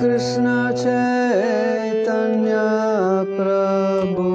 कृष्ण चैतन्यप्रभ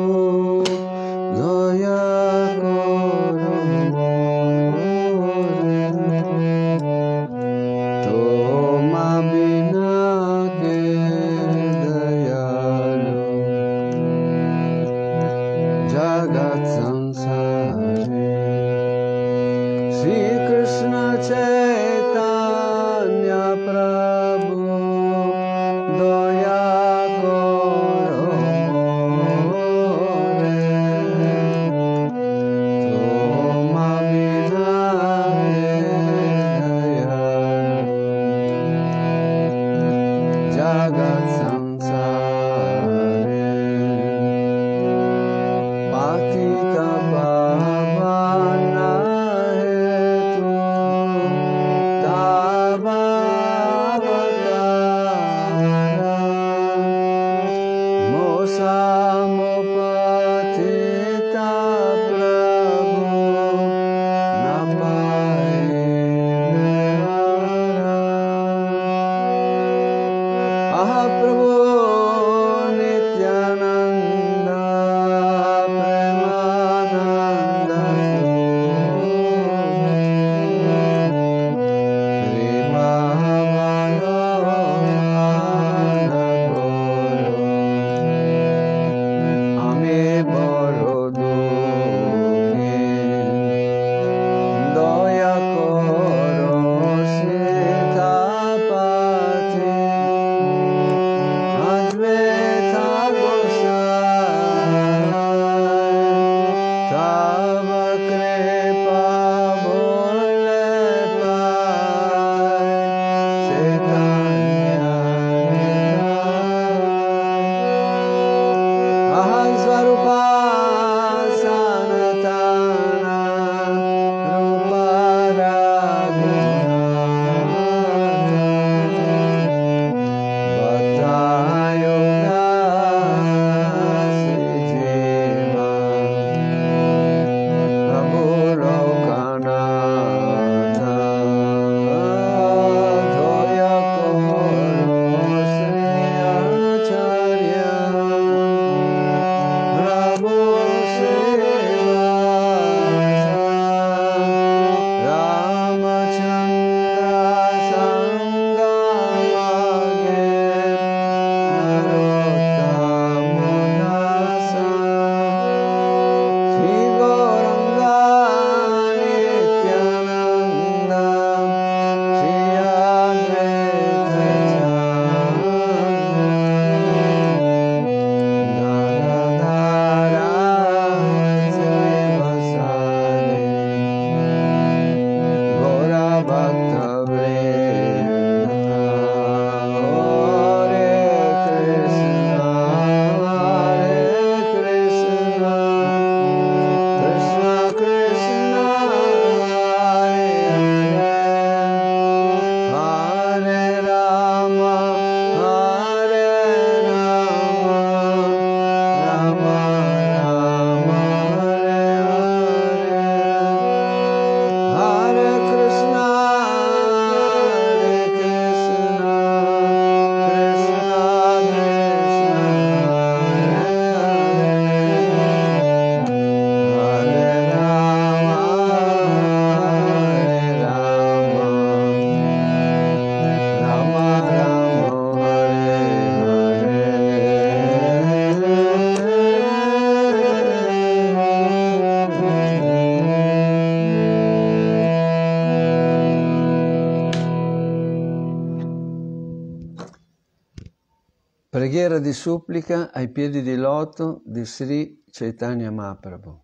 Preghiera di supplica ai piedi di loto di Sri Chaitanya Mahaprabhu.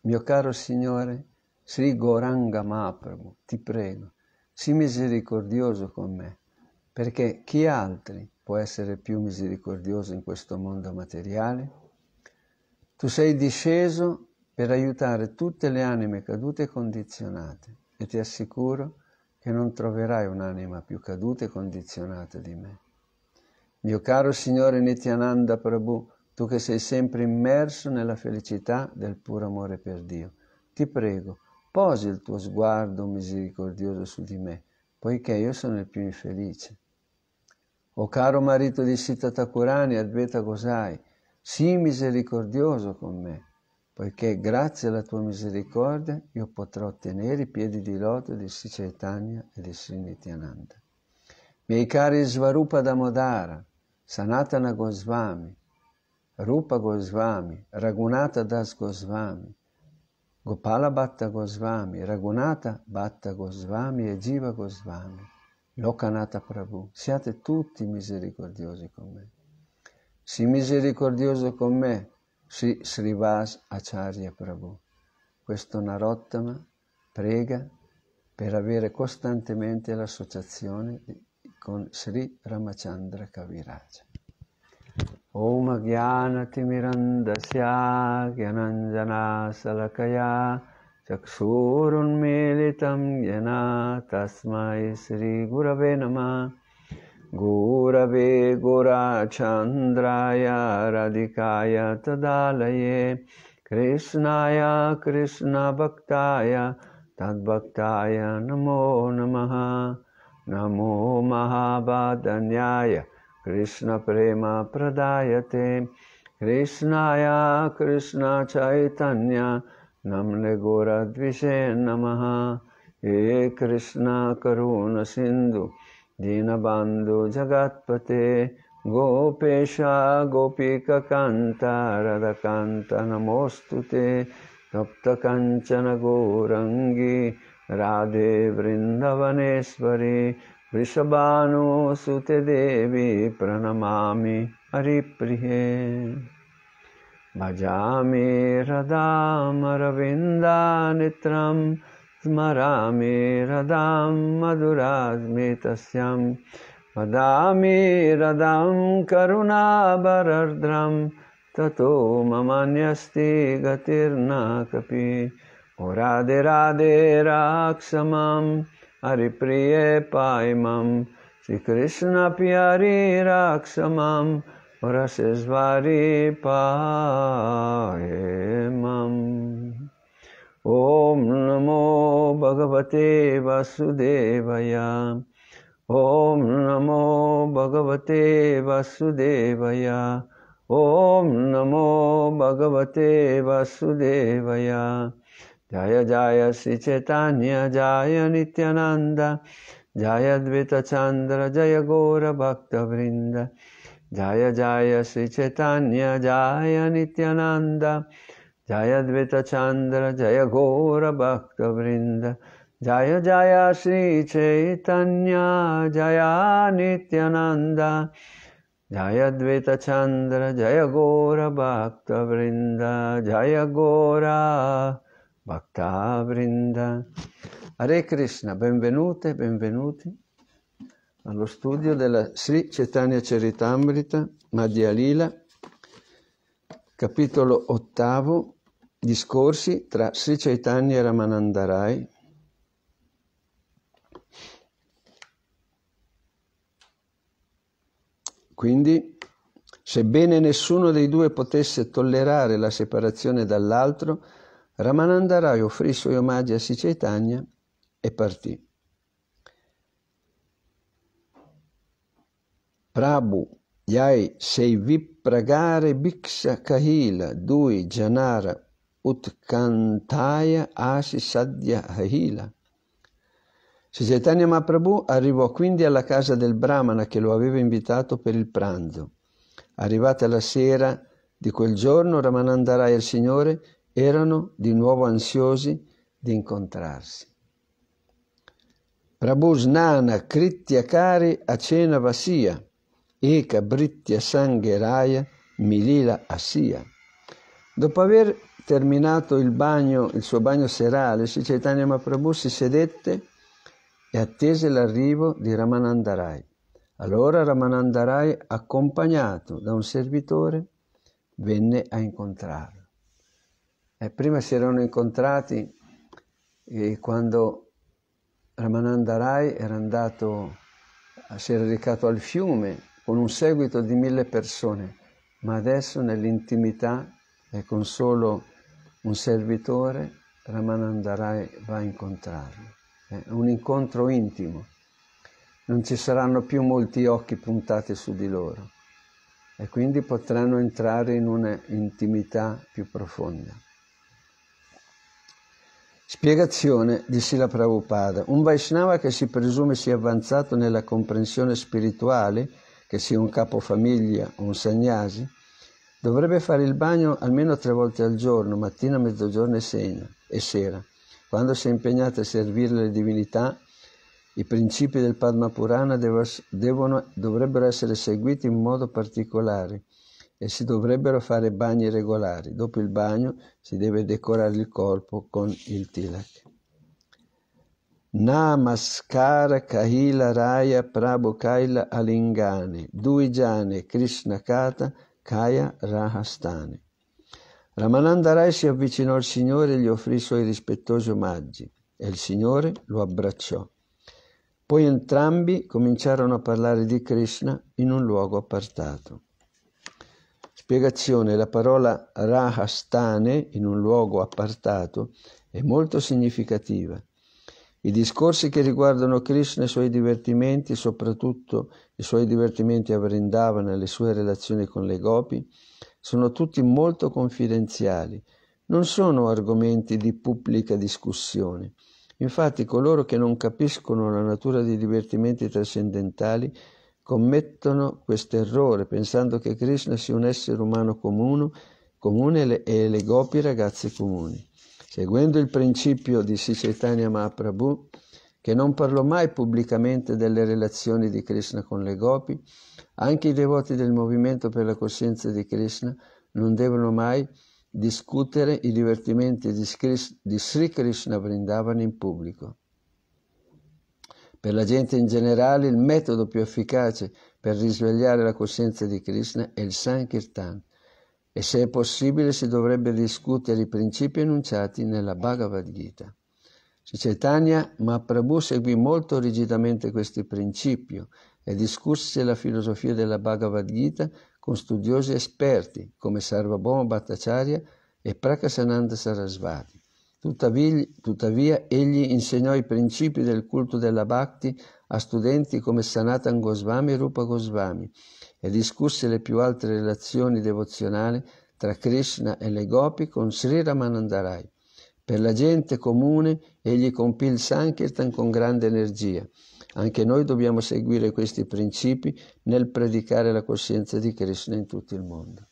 Mio caro Signore, Sri Goranga Mahaprabhu, ti prego, sii misericordioso con me, perché chi altri può essere più misericordioso in questo mondo materiale? Tu sei disceso per aiutare tutte le anime cadute e condizionate e ti assicuro che non troverai un'anima più caduta e condizionata di me. Mio caro Signore Nityananda Prabhu, tu che sei sempre immerso nella felicità del puro amore per Dio, ti prego, posi il tuo sguardo misericordioso su di me, poiché io sono il più infelice. O caro marito di Sita Takurani, Advaita Gosai, sii misericordioso con me, poiché grazie alla tua misericordia io potrò ottenere i piedi di loto di Sri e di Sri Nityananda. Miei cari Svarupa Damodara, Sanatana Goswami, Rupa Goswami, Raghunatha Das Goswami, Gopala Bhatta Goswami, Raghunatha Bhatta Goswami e Jiva Goswami, Lokanatha Prabhu, siate tutti misericordiosi con me. Sii misericordioso con me, si Srivas Acharya Prabhu. Questo Narottama prega per avere costantemente l'associazione कौन श्री रामचंद्र कविराज ओम ज्ञानतिमिरन्दस्या ज्ञानञ्जनाशलकया चक्षूरुन्मीलितं येना तस्मै श्रीगुरवे नमः गुरवे गुराचन्द्राय राधिकाय तदालये कृष्णाय कृष्णभक्ताय तद्भक्ताय नमो नमः नमो महाबादन्याय कृष्णप्रेमप्रदायते कृष्णाय कृष्णचैतन्य चैतन्या नमः हे कृष्णा करुण सिन्धु दीनबान्धुजगत्पते गोपेशा गोपीककान्तारदकान्त नमोऽस्तु ते तप्तकञ्चनगोरङ्गी राधे वृंदवनेश्वरी वृषभानुसुते देवी प्रणमामि हरिप्रिये भजामि रदामरविन्दानित्रं स्मरामि रदां मधुरास्मितस्यं वदामि रदां करुणाबरर्द्रं ततो ममान्यस्ति गतिर्नाकपि ओ राधे राधे राक्षमम हरि प्रिय मम श्री कृष्ण प्यारी राक्षमम रसेश्वरी पाय मम ॐ नमो भगवते वसुदेवया ॐ नमो भगवते वसुदेवया ॐ नमो भगवते वसुदेवया जय जय श्री चैतन्य जय नित्यानंद जय द्वितचंद्र जय गौरभक्तवृन्द जय जय श्री चैतन्य जय नित्यानन्द जय द्वितचन्द्र जय घोरभक्तवृन्द जय जय श्री चैतन्य जय नित्यानन्द जय द्वितचन्द्र जय घोरभक्तवृन्द जय घोरा Bhaktavrinda. Hare Krishna, benvenute, benvenuti allo studio della Sri Chaitanya Charitamrita Madhya Lila, capitolo ottavo, discorsi tra Sri Chaitanya e Ramanandarai. Quindi, sebbene nessuno dei due potesse tollerare la separazione dall'altro, Ramanandarai offrì i suoi omaggi a Sicaitanya e partì. Prabhu Jai sei vipragare biksa kahila dui janara utkantaya asi sadhya kahila. Sri Mahaprabhu arrivò quindi alla casa del Brahmana che lo aveva invitato per il pranzo. Arrivata la sera di quel giorno, Ramanandarai e il Signore erano di nuovo ansiosi di incontrarsi. Prabhu snana Nana kari Acena Vasia, Eka Britya Sangheraya Milila Asia. Dopo aver terminato il, bagno, il suo bagno serale, Sri Chaitanya Mahaprabhu si sedette e attese l'arrivo di Ramanandarai. Allora Ramanandarai, accompagnato da un servitore, venne a incontrarlo. Eh, prima si erano incontrati eh, quando Ramananda Rai era andato, si era recato al fiume con un seguito di mille persone, ma adesso nell'intimità e con solo un servitore Ramananda Rai va a incontrarlo. È un incontro intimo. Non ci saranno più molti occhi puntati su di loro e quindi potranno entrare in una intimità più profonda. Spiegazione di Sila Prabhupada. Un Vaishnava che si presume sia avanzato nella comprensione spirituale, che sia un capofamiglia o un sagnasi, dovrebbe fare il bagno almeno tre volte al giorno, mattina, mezzogiorno e, sena, e sera, quando si è impegnato a servire le divinità. I principi del Padma Purana devono, dovrebbero essere seguiti in modo particolare e si dovrebbero fare bagni regolari. Dopo il bagno si deve decorare il corpo con il tilak. Namaskar Kahila Raya Prabhu Kaila Alingane Duijane Krishna Kata Kaya Rahastane Ramananda Rai si avvicinò al Signore e gli offrì i suoi rispettosi omaggi e il Signore lo abbracciò. Poi entrambi cominciarono a parlare di Krishna in un luogo appartato. Spiegazione: la parola rahastane, in un luogo appartato, è molto significativa. I discorsi che riguardano Krishna e i suoi divertimenti, soprattutto i suoi divertimenti a Vrindavana e le sue relazioni con le gopi, sono tutti molto confidenziali, non sono argomenti di pubblica discussione. Infatti coloro che non capiscono la natura dei divertimenti trascendentali commettono questo errore pensando che Krishna sia un essere umano comune, comune e le gopi ragazze comuni. Seguendo il principio di Sicetania Mahaprabhu, che non parlò mai pubblicamente delle relazioni di Krishna con le gopi, anche i devoti del movimento per la coscienza di Krishna non devono mai discutere i divertimenti di Sri Krishna Vrindavan in pubblico. Per la gente in generale il metodo più efficace per risvegliare la coscienza di Krishna è il Sankirtan e se è possibile si dovrebbe discutere i principi enunciati nella Bhagavad Gita. Chaitanya Mahaprabhu seguì molto rigidamente questi principi e discusse la filosofia della Bhagavad Gita con studiosi esperti come Sarvabhauma Bhattacharya e Prakasananda Sarasvati. Tuttavia, tuttavia egli insegnò i principi del culto della Bhakti a studenti come Sanatan Goswami e Rupa Goswami e discusse le più alte relazioni devozionali tra Krishna e le gopi con Sri Ramanandarai. Per la gente comune egli compì il Sankirtan con grande energia. Anche noi dobbiamo seguire questi principi nel predicare la coscienza di Krishna in tutto il mondo.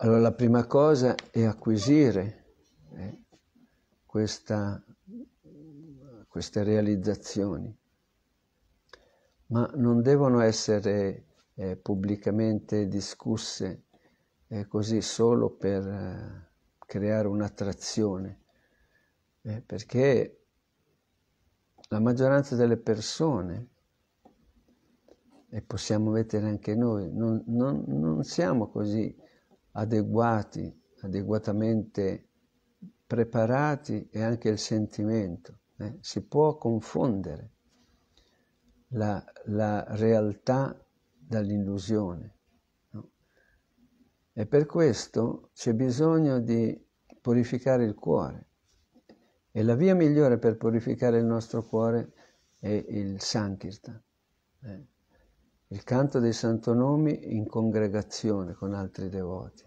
Allora la prima cosa è acquisire eh, questa, queste realizzazioni, ma non devono essere eh, pubblicamente discusse eh, così solo per eh, creare un'attrazione, eh, perché la maggioranza delle persone e possiamo vedere anche noi, non, non, non siamo così adeguati, adeguatamente preparati e anche il sentimento. Eh? Si può confondere la, la realtà dall'illusione. No? E per questo c'è bisogno di purificare il cuore. E la via migliore per purificare il nostro cuore è il Sankirtan, eh? il canto dei santonomi in congregazione con altri devoti.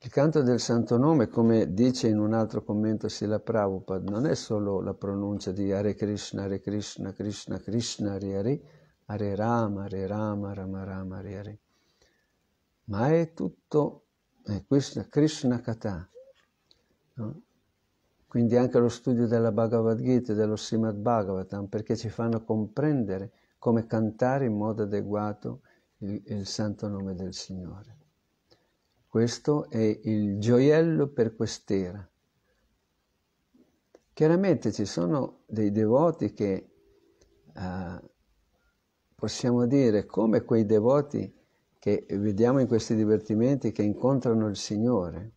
Il canto del Santo Nome, come dice in un altro commento Sila Prabhupada, non è solo la pronuncia di Hare Krishna, Hare Krishna, Krishna Krishna, Hare Hare, Hare Rama, Hare Rama, Rama Rama, Hare Hare, ma è tutto è Krishna, Krishna Kata. No? Quindi anche lo studio della Bhagavad Gita e dello Srimad Bhagavatam, perché ci fanno comprendere come cantare in modo adeguato il, il santo nome del Signore. Questo è il gioiello per quest'era. Chiaramente ci sono dei devoti che eh, possiamo dire come quei devoti che vediamo in questi divertimenti che incontrano il Signore.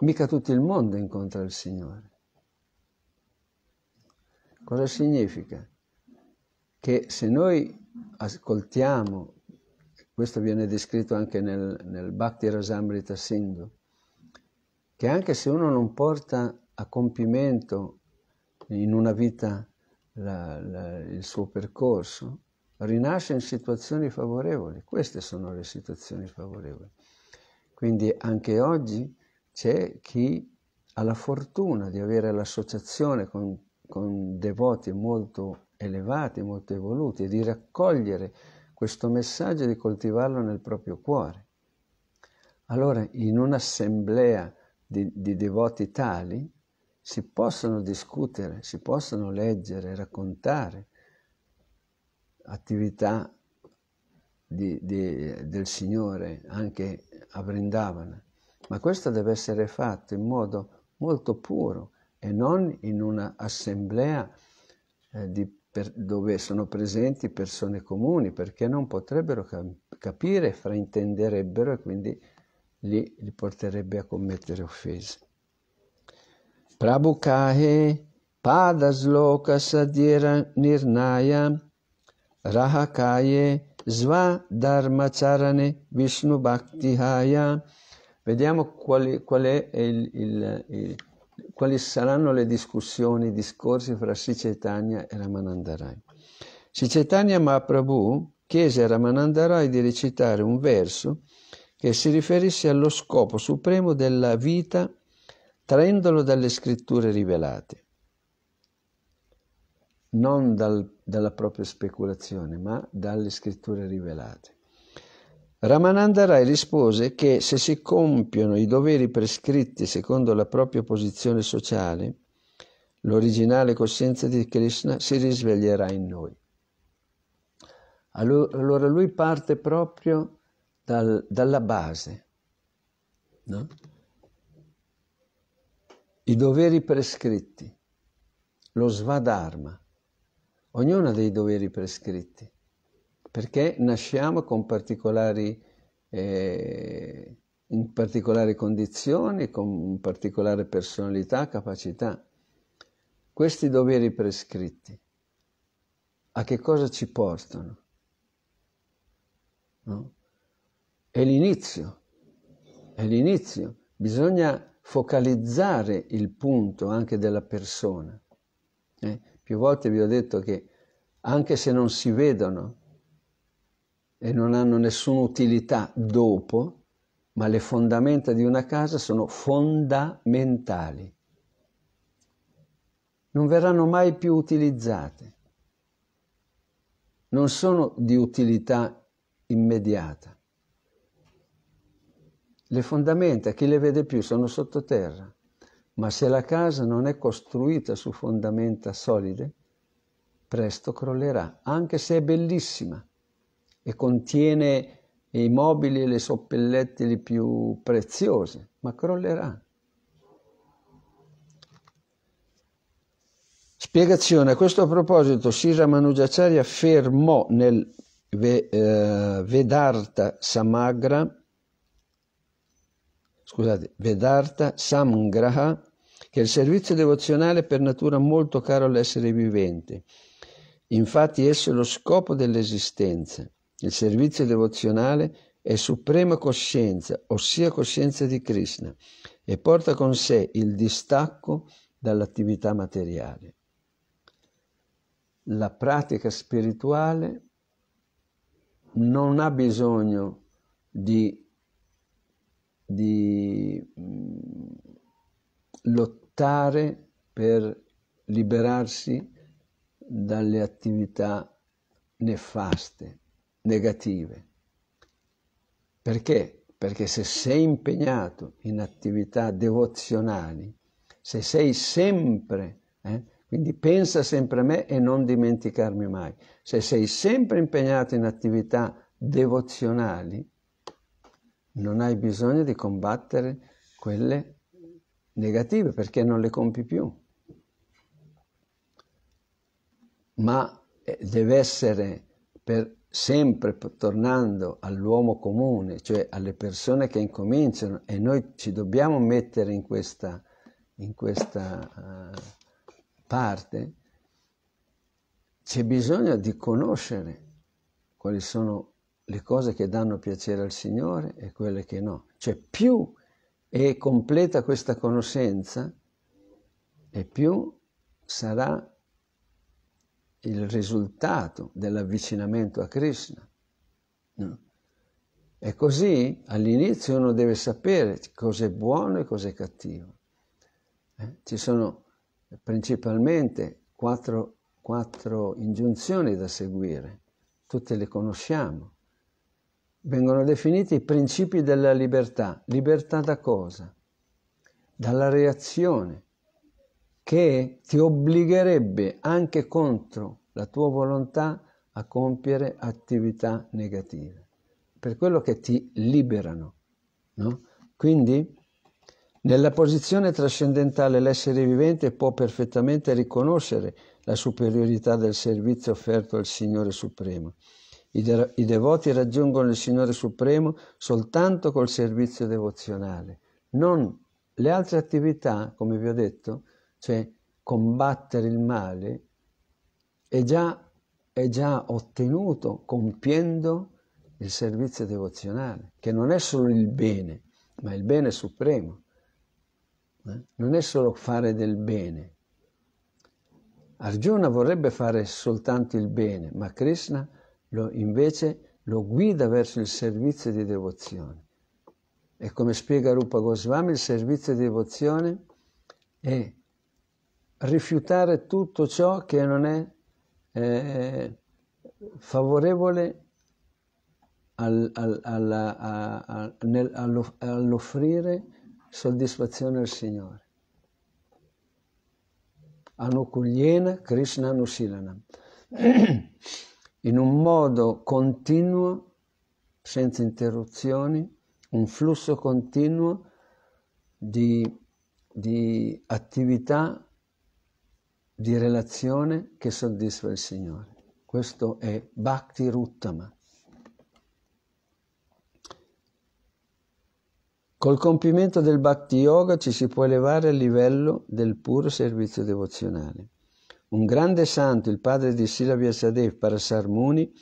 Mica tutto il mondo incontra il Signore. Cosa significa? Che se noi ascoltiamo questo viene descritto anche nel, nel Bhakti Rasamrita Sindhu, che anche se uno non porta a compimento in una vita la, la, il suo percorso, rinasce in situazioni favorevoli. Queste sono le situazioni favorevoli. Quindi anche oggi c'è chi ha la fortuna di avere l'associazione con, con devoti molto elevati, molto evoluti, di raccogliere questo messaggio e di coltivarlo nel proprio cuore. Allora, in un'assemblea di, di devoti tali, si possono discutere, si possono leggere, raccontare attività di, di, del Signore anche a Vrindavana, ma questo deve essere fatto in modo molto puro e non in un'assemblea eh, di per, dove sono presenti persone comuni, perché non potrebbero cap- capire, fraintenderebbero e quindi li, li porterebbe a commettere offese. Prabhukahe padasloka sadhira nirnaya rahakaye sva dharmacharane vishnu bhaktihaya Vediamo qual, qual è il, il, il, quali saranno le discussioni, i discorsi fra Sri Chaitanya e Ramanandarai. Rai. Sri Chaitanya Mahaprabhu chiese a Ramanandarai di recitare un verso che si riferisse allo scopo supremo della vita traendolo dalle scritture rivelate, non dal, dalla propria speculazione, ma dalle scritture rivelate. Ramananda Rai rispose che se si compiono i doveri prescritti secondo la propria posizione sociale, l'originale coscienza di Krishna si risveglierà in noi. Allora lui parte proprio dal, dalla base. No? I doveri prescritti, lo svadharma, ognuno ha dei doveri prescritti perché nasciamo con particolari, eh, in particolari condizioni, con particolare personalità, capacità. Questi doveri prescritti a che cosa ci portano? No? È l'inizio, è l'inizio. Bisogna focalizzare il punto anche della persona. Eh? Più volte vi ho detto che anche se non si vedono e non hanno nessuna utilità dopo, ma le fondamenta di una casa sono fondamentali. Non verranno mai più utilizzate. Non sono di utilità immediata. Le fondamenta, chi le vede più, sono sottoterra. Ma se la casa non è costruita su fondamenta solide, presto crollerà, anche se è bellissima e contiene i mobili e le soppellettili più preziose, ma crollerà. Spiegazione. A questo proposito, Sira Manujacharya affermò nel eh, Vedarta Samagra, scusate, Vedarta Samgraha, che il servizio devozionale è per natura molto caro all'essere vivente. Infatti esso è lo scopo dell'esistenza. Il servizio devozionale è suprema coscienza, ossia coscienza di Krishna, e porta con sé il distacco dall'attività materiale. La pratica spirituale non ha bisogno di, di mm, lottare per liberarsi dalle attività nefaste negative. Perché? Perché se sei impegnato in attività devozionali, se sei sempre, eh, quindi pensa sempre a me e non dimenticarmi mai, se sei sempre impegnato in attività devozionali, non hai bisogno di combattere quelle negative perché non le compi più. Ma eh, deve essere per sempre tornando all'uomo comune, cioè alle persone che incominciano e noi ci dobbiamo mettere in questa, in questa uh, parte, c'è bisogno di conoscere quali sono le cose che danno piacere al Signore e quelle che no. Cioè più è completa questa conoscenza e più sarà il risultato dell'avvicinamento a Krishna. No. E così all'inizio uno deve sapere cos'è buono e cos'è cattivo. Eh? Ci sono principalmente quattro, quattro ingiunzioni da seguire, tutte le conosciamo. Vengono definiti i principi della libertà. Libertà da cosa? Dalla reazione che ti obbligherebbe anche contro la tua volontà a compiere attività negative, per quello che ti liberano. No? Quindi, nella posizione trascendentale l'essere vivente può perfettamente riconoscere la superiorità del servizio offerto al Signore Supremo. I, de- I, devoti raggiungono il Signore Supremo soltanto col servizio devozionale, non le altre attività, come vi ho detto, cioè combattere il male, è già, è già ottenuto compiendo il servizio devozionale, che non è solo il bene, ma il bene supremo. Eh? Non è solo fare del bene. Arjuna vorrebbe fare soltanto il bene, ma Krishna lo, invece lo guida verso il servizio di devozione. E come spiega Rupa Goswami, il servizio di devozione è rifiutare tutto ciò che non è eh, favorevole al, al, alla, a, a, nel, all'offrire soddisfazione al Signore. Anukulyena Krishna Nusilanam. In un modo continuo, senza interruzioni, un flusso continuo di, di attività di relazione che soddisfa il Signore. Questo è Bhakti Ruttama. Col compimento del Bhakti Yoga ci si può elevare al livello del puro servizio devozionale. Un grande santo, il padre di Sila Vyasadev Parasarmuni,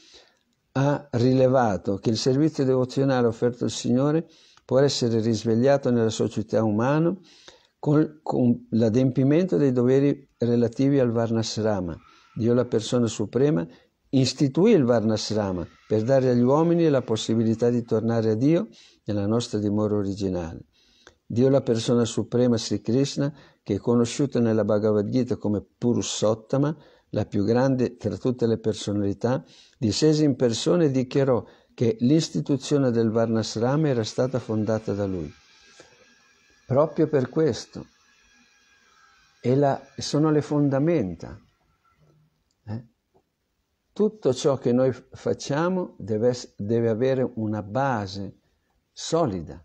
ha rilevato che il servizio devozionale offerto al Signore può essere risvegliato nella società umana con, con l'adempimento dei doveri relativi al Varnasrama. Dio la persona suprema istituì il Varnasrama per dare agli uomini la possibilità di tornare a Dio nella nostra dimora originale. Dio la persona suprema Sri Krishna, che è conosciuta nella Bhagavad Gita come Purusottama, la più grande tra tutte le personalità, discese in persona e dichiarò che l'istituzione del Varnasrama era stata fondata da lui. Proprio per questo la, sono le fondamenta. Eh? Tutto ciò che noi facciamo deve, deve avere una base solida.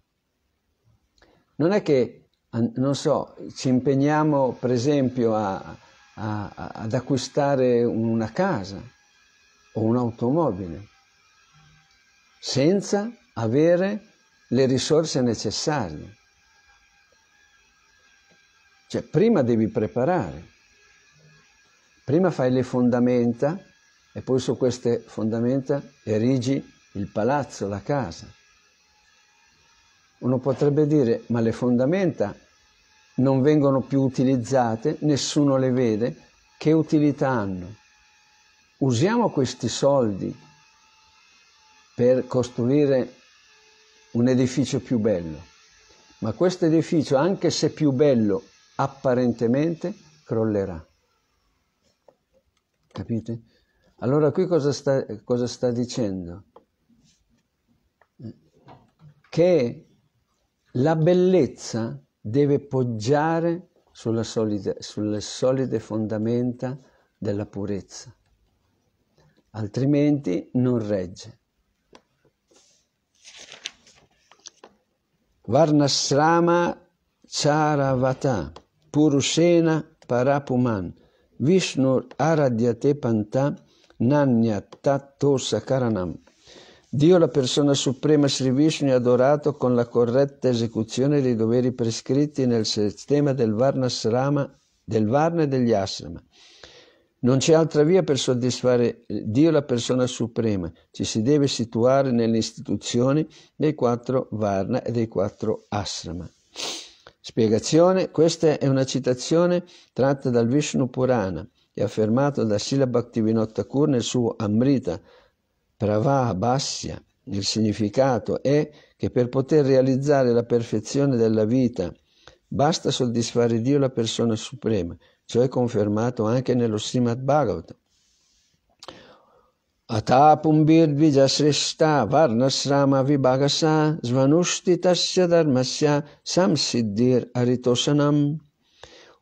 Non è che, non so, ci impegniamo per esempio a, a, ad acquistare una casa o un'automobile senza avere le risorse necessarie. Cioè, prima devi preparare, prima fai le fondamenta e poi su queste fondamenta erigi il palazzo, la casa. Uno potrebbe dire, ma le fondamenta non vengono più utilizzate, nessuno le vede, che utilità hanno? Usiamo questi soldi per costruire un edificio più bello, ma questo edificio, anche se più bello apparentemente crollerà. Capite? Allora qui cosa sta, cosa sta dicendo? Che la bellezza deve poggiare solide, sulle solide fondamenta della purezza, altrimenti non regge. Varnasrama Charavata. Purusena Parapuman Vishnu Aradhyate Panta Nanya Tatto Sakaranam. Dio, la persona suprema Sri Vishnu, è adorato con la corretta esecuzione dei doveri prescritti nel sistema del Varnasrama, del Varna e degli Asrama. Non c'è altra via per soddisfare Dio, la persona suprema. Ci si deve situare nelle istituzioni dei quattro Varna e dei quattro Asrama. Spiegazione: questa è una citazione tratta dal Vishnu Purana e affermato da Srila Bhaktivinoda nel suo Amrita Pravahabhasya. Il significato è che per poter realizzare la perfezione della vita basta soddisfare Dio la persona suprema, ciò è confermato anche nello Srimad Bhagavatam. अथा पुम्बीर्द्विजश्रेष्ठा वर्णश्रामविभागसा स्वानुष्ठितस्य धर्मस्य Samsiddhir aritosanam.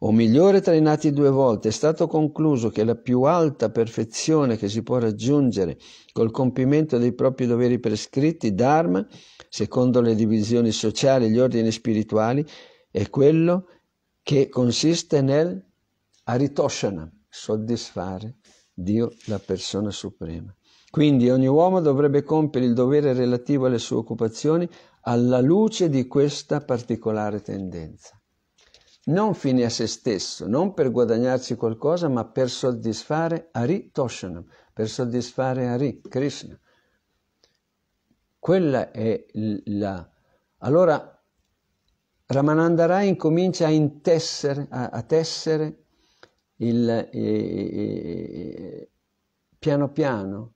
O migliore tra i nati due volte, è stato concluso che la più alta perfezione che si può raggiungere col compimento dei propri doveri prescritti, Dharma, secondo le divisioni sociali e gli ordini spirituali, è quello che consiste nel Aritosanam, soddisfare Dio la persona suprema. Quindi ogni uomo dovrebbe compiere il dovere relativo alle sue occupazioni alla luce di questa particolare tendenza. Non fine a se stesso, non per guadagnarsi qualcosa, ma per soddisfare Hari Toshanam, per soddisfare Hari Krishna. Quella è la... Allora Ramananda Rai incomincia a intessere, a, a tessere il, eh, eh, piano piano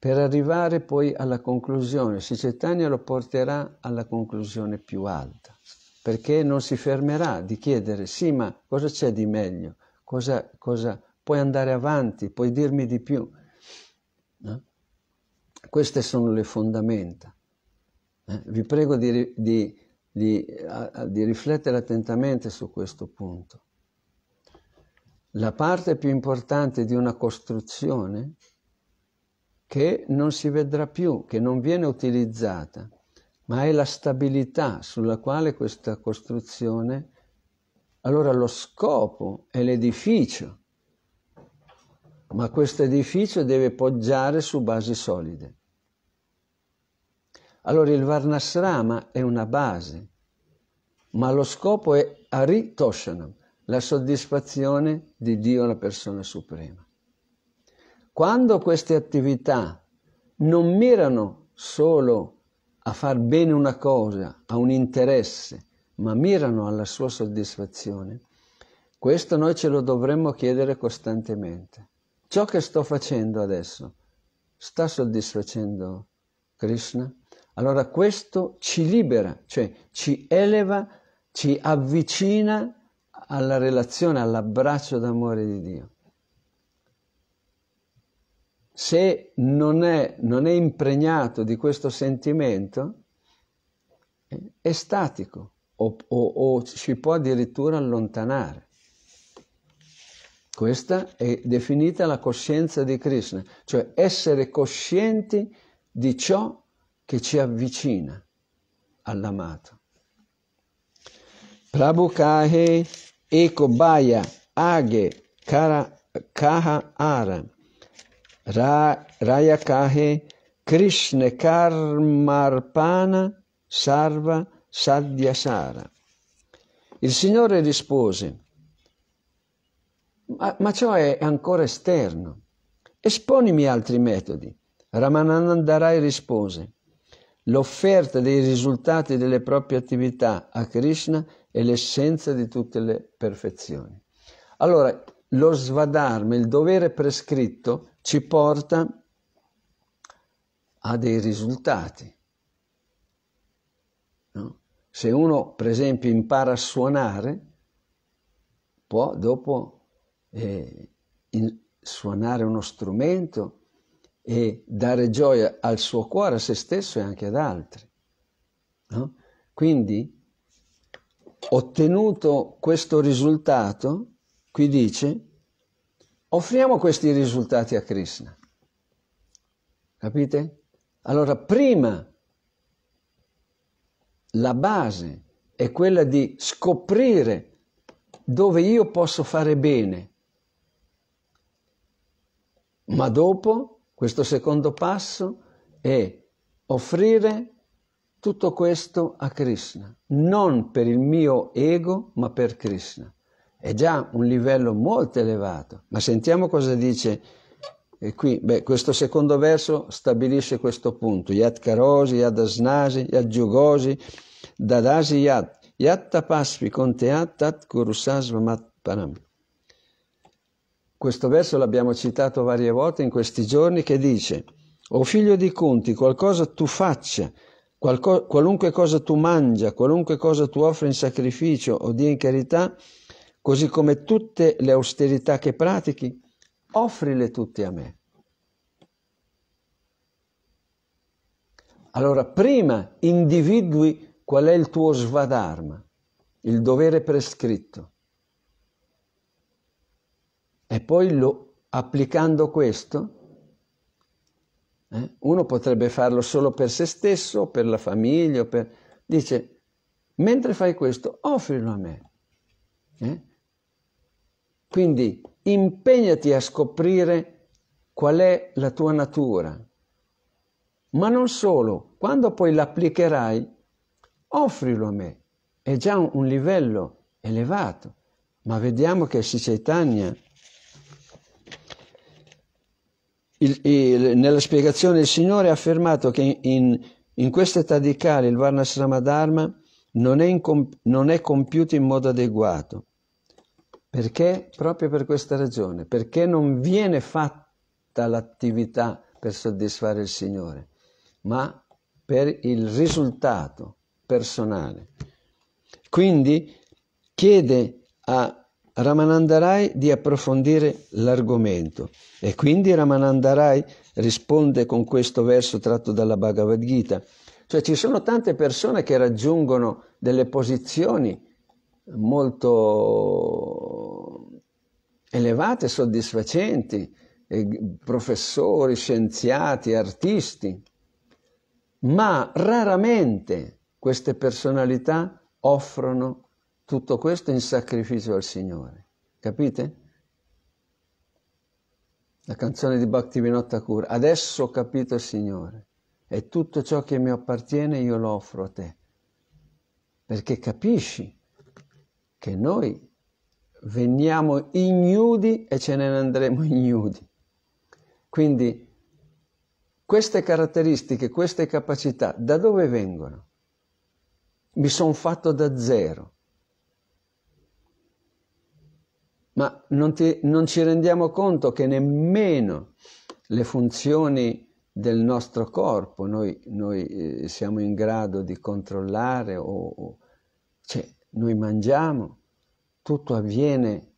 per arrivare poi alla conclusione, Sicetania lo porterà alla conclusione più alta, perché non si fermerà di chiedere, sì, ma cosa c'è di meglio? Cosa, cosa puoi andare avanti? Puoi dirmi di più? No? Queste sono le fondamenta. Eh? Vi prego di, di, di, a, di riflettere attentamente su questo punto. La parte più importante di una costruzione che non si vedrà più, che non viene utilizzata, ma è la stabilità sulla quale questa costruzione, allora lo scopo è l'edificio, ma questo edificio deve poggiare su basi solide. Allora il Varnasrama è una base, ma lo scopo è Aritoshanam, la soddisfazione di Dio, la persona suprema. Quando queste attività non mirano solo a far bene una cosa, a un interesse, ma mirano alla sua soddisfazione, questo noi ce lo dovremmo chiedere costantemente. Ciò che sto facendo adesso sta soddisfacendo Krishna? Allora questo ci libera, cioè ci eleva, ci avvicina alla relazione, all'abbraccio d'amore di Dio se non è, non è impregnato di questo sentimento, eh, è statico o, o, o si può addirittura allontanare. Questa è definita la coscienza di Krishna, cioè essere coscienti di ciò che ci avvicina all'amato. Prabhu Kahe Eko Ekobaya Age Kara Kaha Ara Ra, kahe Krishna Karmarpana Sarva Sadhyasara. Il Signore rispose, ma, ma ciò è ancora esterno, esponimi altri metodi. Ramanandarai rispose, l'offerta dei risultati delle proprie attività a Krishna è l'essenza di tutte le perfezioni. Allora, lo svadarma, il dovere prescritto, ci porta a dei risultati. No? Se uno, per esempio, impara a suonare, può dopo eh, in, suonare uno strumento e dare gioia al suo cuore, a se stesso e anche ad altri. No? Quindi, ottenuto questo risultato, qui dice, offriamo questi risultati a Krishna. Capite? Allora, prima la base è quella di scoprire dove io posso fare bene, ma dopo questo secondo passo è offrire tutto questo a Krishna, non per il mio ego, ma per Krishna. È già un livello molto elevato, ma sentiamo cosa dice e eh, qui, beh, questo secondo verso stabilisce questo punto. Yat karosi, yad asnasi, yad jugosi, dadasi yad, yat tapasvi, conteat tat kurusasvamat param. Questo verso l'abbiamo citato varie volte in questi giorni che dice O figlio di Kunti, qualcosa tu faccia, qualco, qualunque cosa tu mangia, qualunque cosa tu offri in sacrificio o di in carità, così come tutte le austerità che pratichi, offrile tutte a me. Allora, prima individui qual è il tuo svadarma, il dovere prescritto. E poi lo, applicando questo, eh, uno potrebbe farlo solo per se stesso, per la famiglia, per... dice, mentre fai questo, offrilo a me. Eh? Quindi impegnati a scoprire qual è la tua natura. Ma non solo, quando poi l'applicherai, offrilo a me. È già un livello elevato. Ma vediamo che si Chaitanya nella spiegazione il Signore ha affermato che in, in, età di tadikali il Varnasramadharma non è, in, non è compiuto in modo adeguato perché? Proprio per questa ragione, perché non viene fatta l'attività per soddisfare il Signore, ma per il risultato personale. Quindi chiede a Ramanandarai di approfondire l'argomento e quindi Ramanandarai risponde con questo verso tratto dalla Bhagavad Gita. Cioè ci sono tante persone che raggiungono delle posizioni molto elevate e soddisfacenti, eh, professori, scienziati, artisti, ma raramente queste personalità offrono tutto questo in sacrificio al Signore. Capite? La canzone di Bhaktivinoda Thakur, adesso ho capito il Signore e tutto ciò che mi appartiene io lo offro a te, perché capisci che noi veniamo ignudi e ce ne andremo ignudi. Quindi queste caratteristiche, queste capacità, da dove vengono? Mi sono fatto da zero. Ma non, ti, non ci rendiamo conto che nemmeno le funzioni del nostro corpo noi, noi eh, siamo in grado di controllare o, o cioè, noi mangiamo, tutto avviene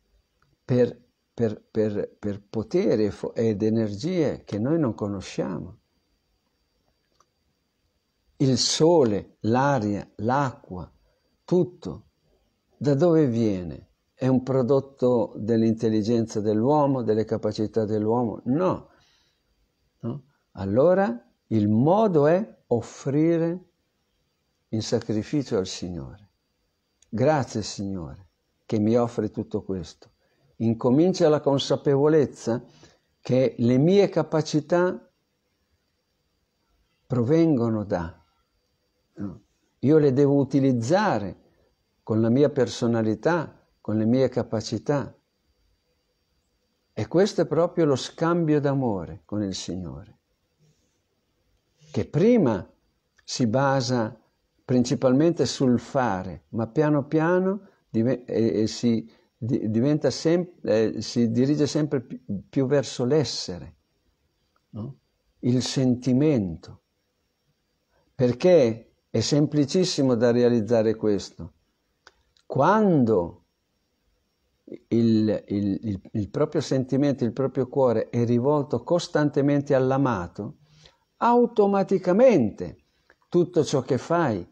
per, per, per, per potere ed energie che noi non conosciamo. Il sole, l'aria, l'acqua, tutto, da dove viene? È un prodotto dell'intelligenza dell'uomo, delle capacità dell'uomo? No. no. Allora il modo è offrire in sacrificio al Signore. Grazie Signore che mi offri tutto questo. Incomincia la consapevolezza che le mie capacità provengono da. Io le devo utilizzare con la mia personalità, con le mie capacità. E questo è proprio lo scambio d'amore con il Signore, che prima si basa principalmente sul fare, ma piano piano div- e, e si, di- sem- eh, si, dirige sempre pi- più verso l'essere, no? il sentimento, perché è semplicissimo da realizzare questo. Quando il, il, il, il, proprio sentimento, il proprio cuore è rivolto costantemente all'amato, automaticamente tutto ciò che fai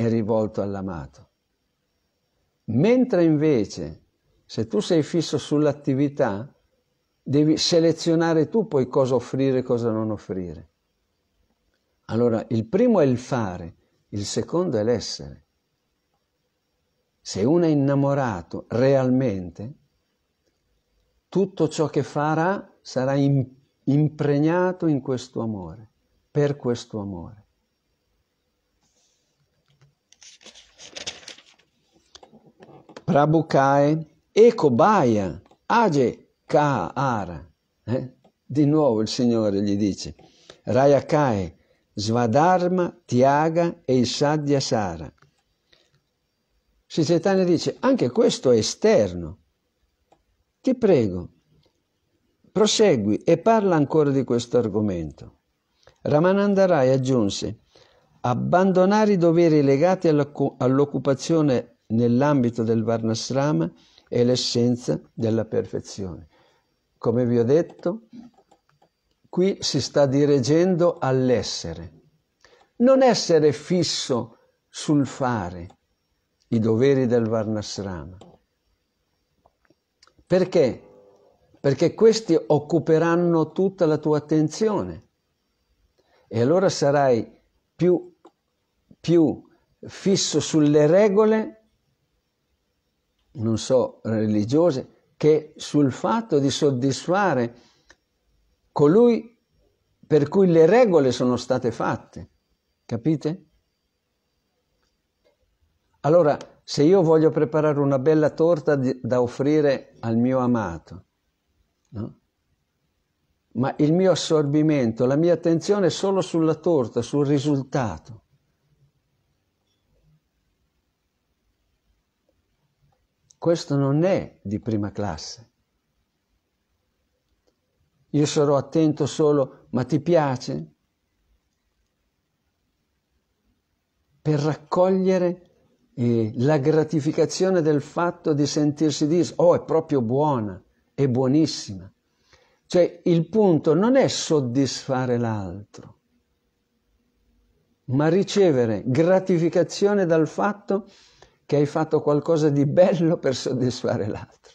è rivolto all'amato. Mentre invece, se tu sei fisso sull'attività, devi selezionare tu poi cosa offrire e cosa non offrire. Allora, il primo è il fare, il secondo è l'essere. Se uno è innamorato realmente, tutto ciò che farà sarà impregnato in questo amore, per questo amore. Prabhukae, Ecobaya, Aje Kaara. Eh? Di nuovo il Signore gli dice, Rayakae, Svadharma, Tiaga e Sadhyasara. Sri Chaitanya dice, anche questo è esterno. Ti prego, prosegui e parla ancora di questo argomento. Ramananda Rai aggiunse, abbandonare i doveri legati all'occupazione nell'ambito del Varnasrama è l'essenza della perfezione. Come vi ho detto, qui si sta dirigendo all'essere. Non essere fisso sul fare i doveri del Varnasrama. Perché? Perché questi occuperanno tutta la tua attenzione e allora sarai più, più fisso sulle regole non so, religiose, che sul fatto di soddisfare colui per cui le regole sono state fatte. Capite? Allora, se io voglio preparare una bella torta di, da offrire al mio amato, no? ma il mio assorbimento, la mia attenzione è solo sulla torta, sul risultato, Questo non è di prima classe. Io sarò attento solo, ma ti piace? Per raccogliere eh, la gratificazione del fatto di sentirsi dire, oh è proprio buona, è buonissima. Cioè il punto non è soddisfare l'altro, ma ricevere gratificazione dal fatto che hai fatto qualcosa di bello per soddisfare l'altro.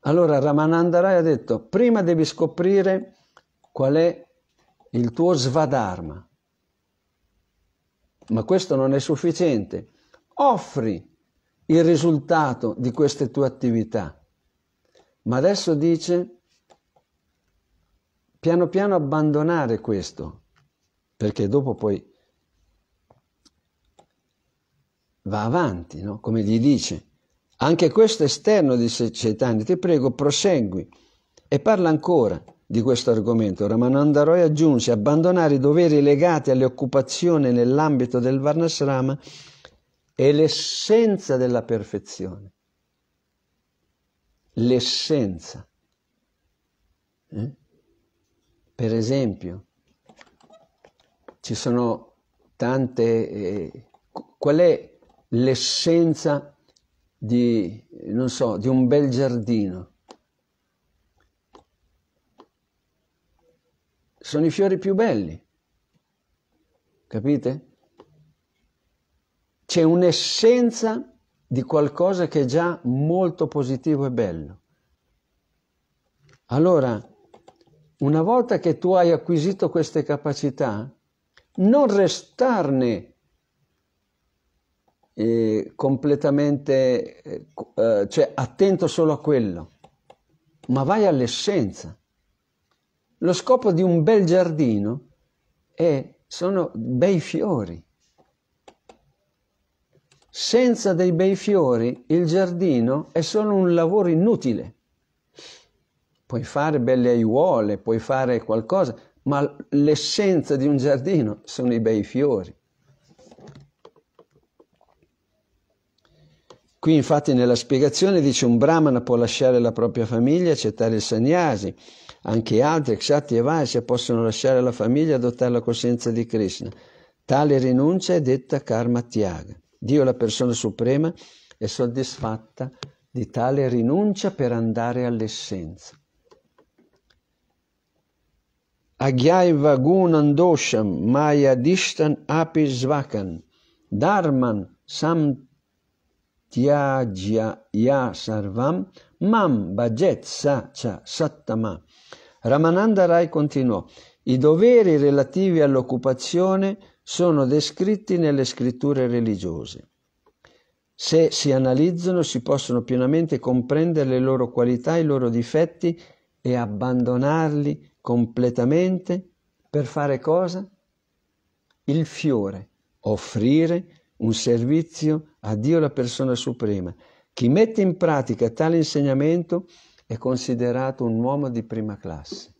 Allora Ramananda Rai ha detto, prima devi scoprire qual è il tuo svadharma, ma questo non è sufficiente. Offri il risultato di queste tue attività. Ma adesso dice, piano piano abbandonare questo, perché dopo poi va avanti, no? come gli dice. Anche questo esterno, dice Chaitanya, ti prego, prosegui. E parla ancora di questo argomento. Ramananda Roy aggiunse, abbandonare i doveri legati alle occupazioni nell'ambito del Varnasrama è l'essenza della perfezione. L'essenza. Eh? Per esempio, ci sono tante... Eh, qual è l'essenza di, non so, di un bel giardino. Sono i fiori più belli, capite? C'è un'essenza di qualcosa che è già molto positivo e bello. Allora, una volta che tu hai acquisito queste capacità, non restarne eh, completamente, eh, cioè attento solo a quello, ma vai all'essenza. Lo scopo di un bel giardino è, sono bei fiori. Senza dei bei fiori il giardino è solo un lavoro inutile. Puoi fare belle aiuole, puoi fare qualcosa, ma l'essenza di un giardino sono i bei fiori. Qui infatti nella spiegazione dice un brahmana può lasciare la propria famiglia e accettare il sannyasi, anche altri, kshatri e vaisya possono lasciare la famiglia e adottare la coscienza di Krishna. Tale rinuncia è detta karma tyaga. Dio, la persona suprema, è soddisfatta di tale rinuncia per andare all'essenza. Agyai vagunan dosham maya dishtan api svakan dharman sam त्याज्य या sarvam mam bhajet sa cha sattama. Ramananda Rai continuò, i doveri relativi all'occupazione sono descritti nelle scritture religiose. Se si analizzano si possono pienamente comprendere le loro qualità, i loro difetti e abbandonarli completamente per fare cosa? Il fiore, offrire un servizio a Dio la persona suprema. Chi mette in pratica tale insegnamento è considerato un uomo di prima classe.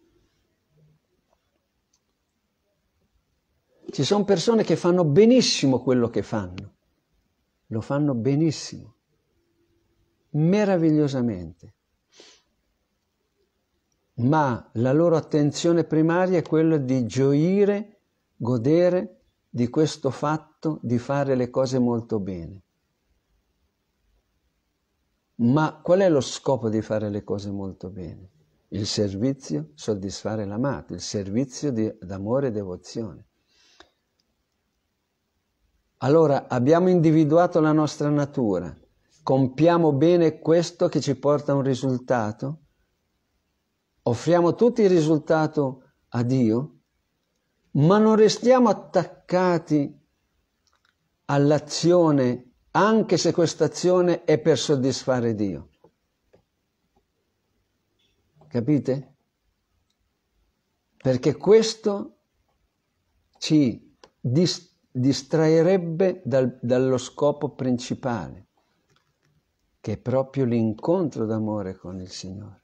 Ci sono persone che fanno benissimo quello che fanno, lo fanno benissimo, meravigliosamente, ma la loro attenzione primaria è quella di gioire, godere di questo fatto di fare le cose molto bene. Ma qual è lo scopo di fare le cose molto bene? Il servizio, soddisfare l'amato, il servizio di, d'amore e devozione. Allora abbiamo individuato la nostra natura, compiamo bene questo che ci porta a un risultato, offriamo tutti il risultato a Dio ma non restiamo attaccati all'azione, anche se questa azione è per soddisfare Dio. Capite? Perché questo ci dis- distraerebbe dal, dallo scopo principale, che è proprio l'incontro d'amore con il Signore.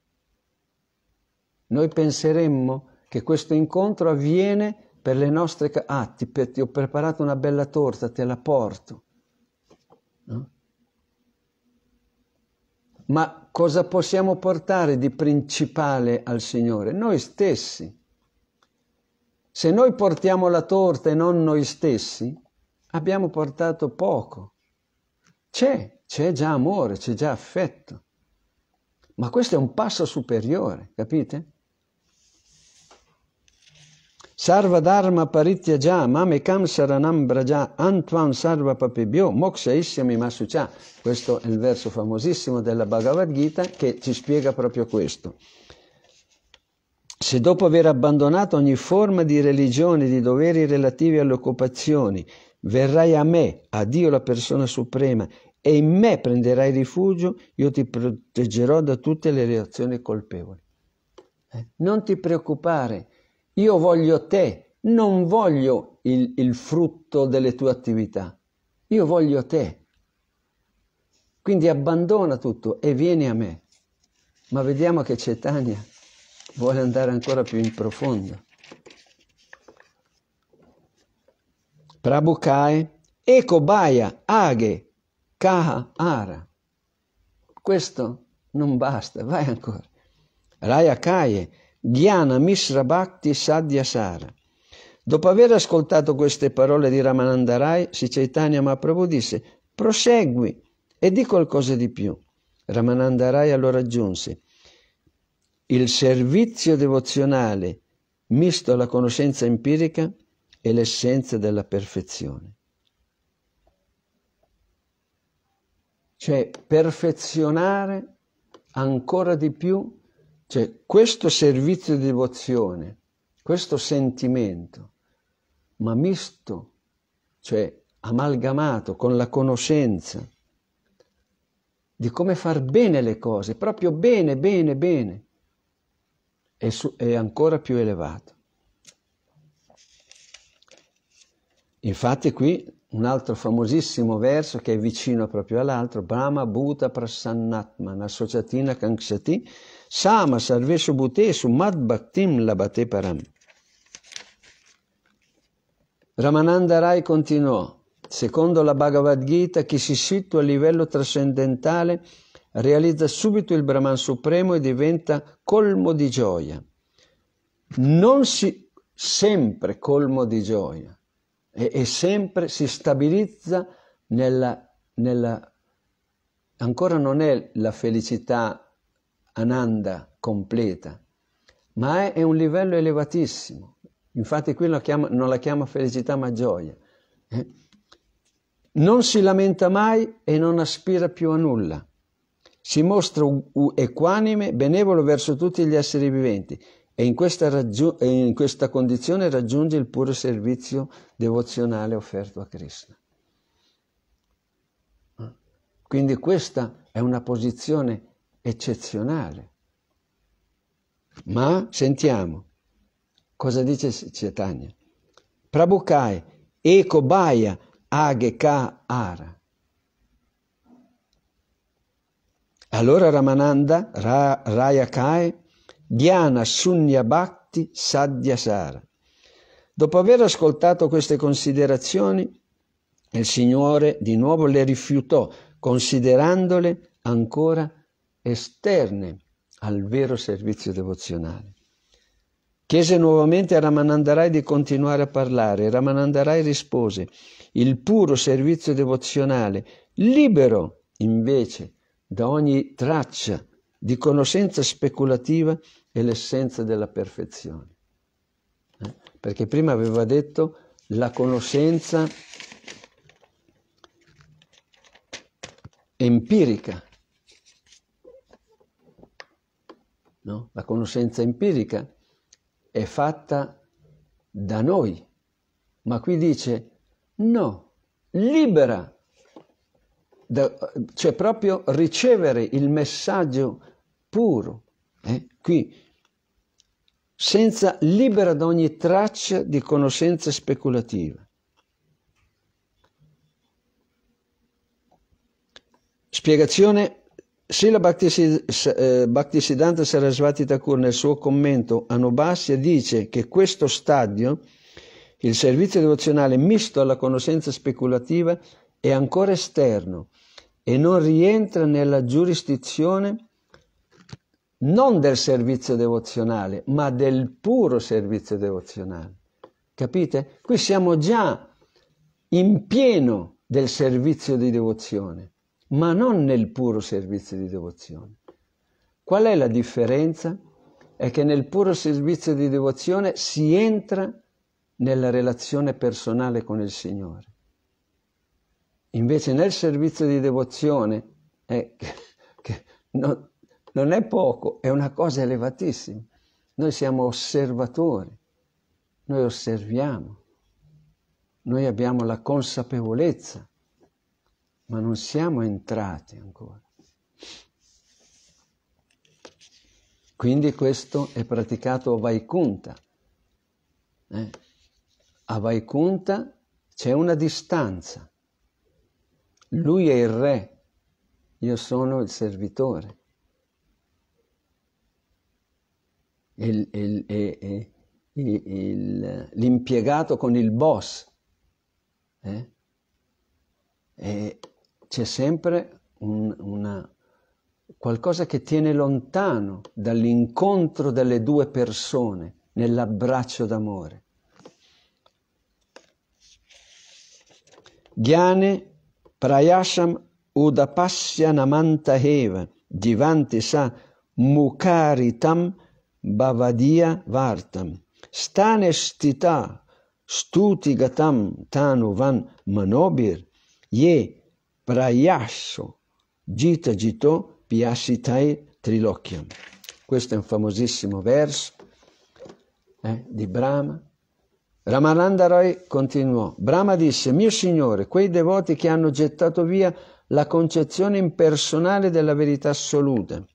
Noi penseremmo che questo incontro avviene per le nostre... Ah, ti, ti ho preparato una bella torta, te la porto. No? Ma cosa possiamo portare di principale al Signore? Noi stessi. Se noi portiamo la torta e non noi stessi, abbiamo portato poco. C'è, c'è già amore, c'è già affetto. Ma questo è un passo superiore, capite? Sarva dharma paritya Sarvadharma mame kam saranam braja antvam sarva papibhyo moksha isyami masucha. Questo è il verso famosissimo della Bhagavad Gita che ci spiega proprio questo. Se dopo aver abbandonato ogni forma di religione, di doveri relativi alle occupazioni, verrai a me, a Dio la persona suprema, e in me prenderai rifugio, io ti proteggerò da tutte le reazioni colpevoli. Eh? Non ti preoccupare io voglio te, non voglio il, il frutto delle tue attività. Io voglio te. Quindi abbandona tutto e vieni a me. Ma vediamo che Cetania vuole andare ancora più in profondo. Prabhukai, Ekobaya, Age, Kaha, Ara. Questo non basta, vai ancora. Raya Rayakaye, Dhyana Mishra Bhakti Sadhya Sara. Dopo aver ascoltato queste parole di Ramananda Rai, si Chaitanya Mahaprabhu disse prosegui e di qualcosa di più. Ramananda Rai allora aggiunse il servizio devozionale misto alla conoscenza empirica è l'essenza della perfezione. Cioè perfezionare ancora di più cioè, questo servizio di devozione, questo sentimento, ma misto, cioè amalgamato con la conoscenza di come far bene le cose, proprio bene, bene, bene, è, su, è ancora più elevato. Infatti qui un altro famosissimo verso che è vicino proprio all'altro, Brahma Bhuta Prasannatman, Associatina Kankshati, Sama sarvesu bhutesu mad bhaktim labate param. Ramananda Rai continuò, secondo la Bhagavad Gita, chi si situa a livello trascendentale realizza subito il Brahman Supremo e diventa colmo di gioia. Non si, sempre colmo di gioia e, e sempre si stabilizza nella, nella... Ancora non è la felicità ananda completa, ma è, è un livello elevatissimo. Infatti qui la chiama, non la chiama felicità ma gioia. Eh? Non si lamenta mai e non aspira più a nulla. Si mostra equanime, benevolo verso tutti gli esseri viventi e in questa, raggi- in questa condizione raggiunge il puro servizio devozionale offerto a Krishna. Eh, quindi questa è una posizione eccezionale. Ma sentiamo cosa dice Cetania. eco baia, age ka Ara. Allora Ramananda, Ra, Rayakai, Dhyana Sunya Bhakti Sadhya Sara. Dopo aver ascoltato queste considerazioni, il Signore di nuovo le rifiutò, considerandole ancora esterne al vero servizio devozionale. Chiese nuovamente a Ramanandarai di continuare a parlare. Ramanandarai rispose, il puro servizio devozionale, libero invece da ogni traccia di conoscenza speculativa è l'essenza della perfezione. Eh? Perché prima aveva detto la conoscenza empirica No? La conoscenza empirica è fatta da noi, ma qui dice no, libera, da, cioè proprio ricevere il messaggio puro. Eh? Qui senza libera da ogni traccia di conoscenza speculativa. Spiegazione Srila eh, Bhaktisiddhanta Sarasvati Thakur nel suo commento a Nobasya dice che questo stadio, il servizio devozionale misto alla conoscenza speculativa, è ancora esterno e non rientra nella giurisdizione non del servizio devozionale, ma del puro servizio devozionale. Capite? Qui siamo già in pieno del servizio di devozione ma non nel puro servizio di devozione. Qual è la differenza? È che nel puro servizio di devozione si entra nella relazione personale con il Signore. Invece nel servizio di devozione, è, che, non, non è poco, è una cosa elevatissima. Noi siamo osservatori, noi osserviamo, noi abbiamo la consapevolezza ma non siamo entrati ancora. Quindi questo è praticato a Vaikunta. Eh? A Vaikunta c'è una distanza. Lui è il re, io sono il servitore. Il, il, il, l'impiegato con il boss. Eh? E, c'è sempre un, una, qualcosa che tiene lontano dall'incontro delle due persone nell'abbraccio d'amore. Gyane prayasham namanta heva divanti sa mukaritam bavadia vartam stanestita stutigatam van manobir ye Prayasso Gita Gito Piasitai Trilokyam. Questo è un famosissimo verso eh, di Brahma. Ramananda Roy continuò. Brahma disse, mio signore, quei devoti che hanno gettato via la concezione impersonale della verità assoluta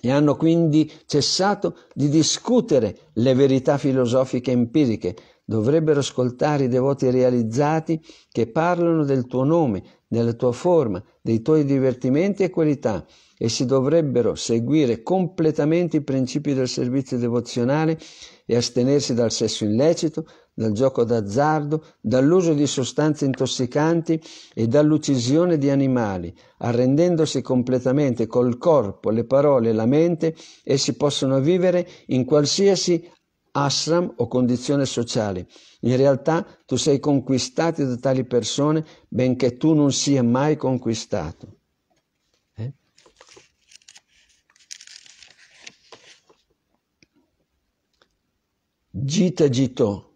e hanno quindi cessato di discutere le verità filosofiche empiriche, dovrebbero ascoltare i devoti realizzati che parlano del tuo nome, della tua forma, dei tuoi divertimenti e qualità e si dovrebbero seguire completamente i principi del servizio devozionale e astenersi dal sesso illecito, dal gioco d'azzardo, dall'uso di sostanze intossicanti e dall'uccisione di animali, arrendendosi completamente col corpo, le parole e la mente, essi possono vivere in qualsiasi ashram o condizione sociale. In realtà tu sei conquistato da tali persone benché tu non sia mai conquistato. Eh? Gita gito,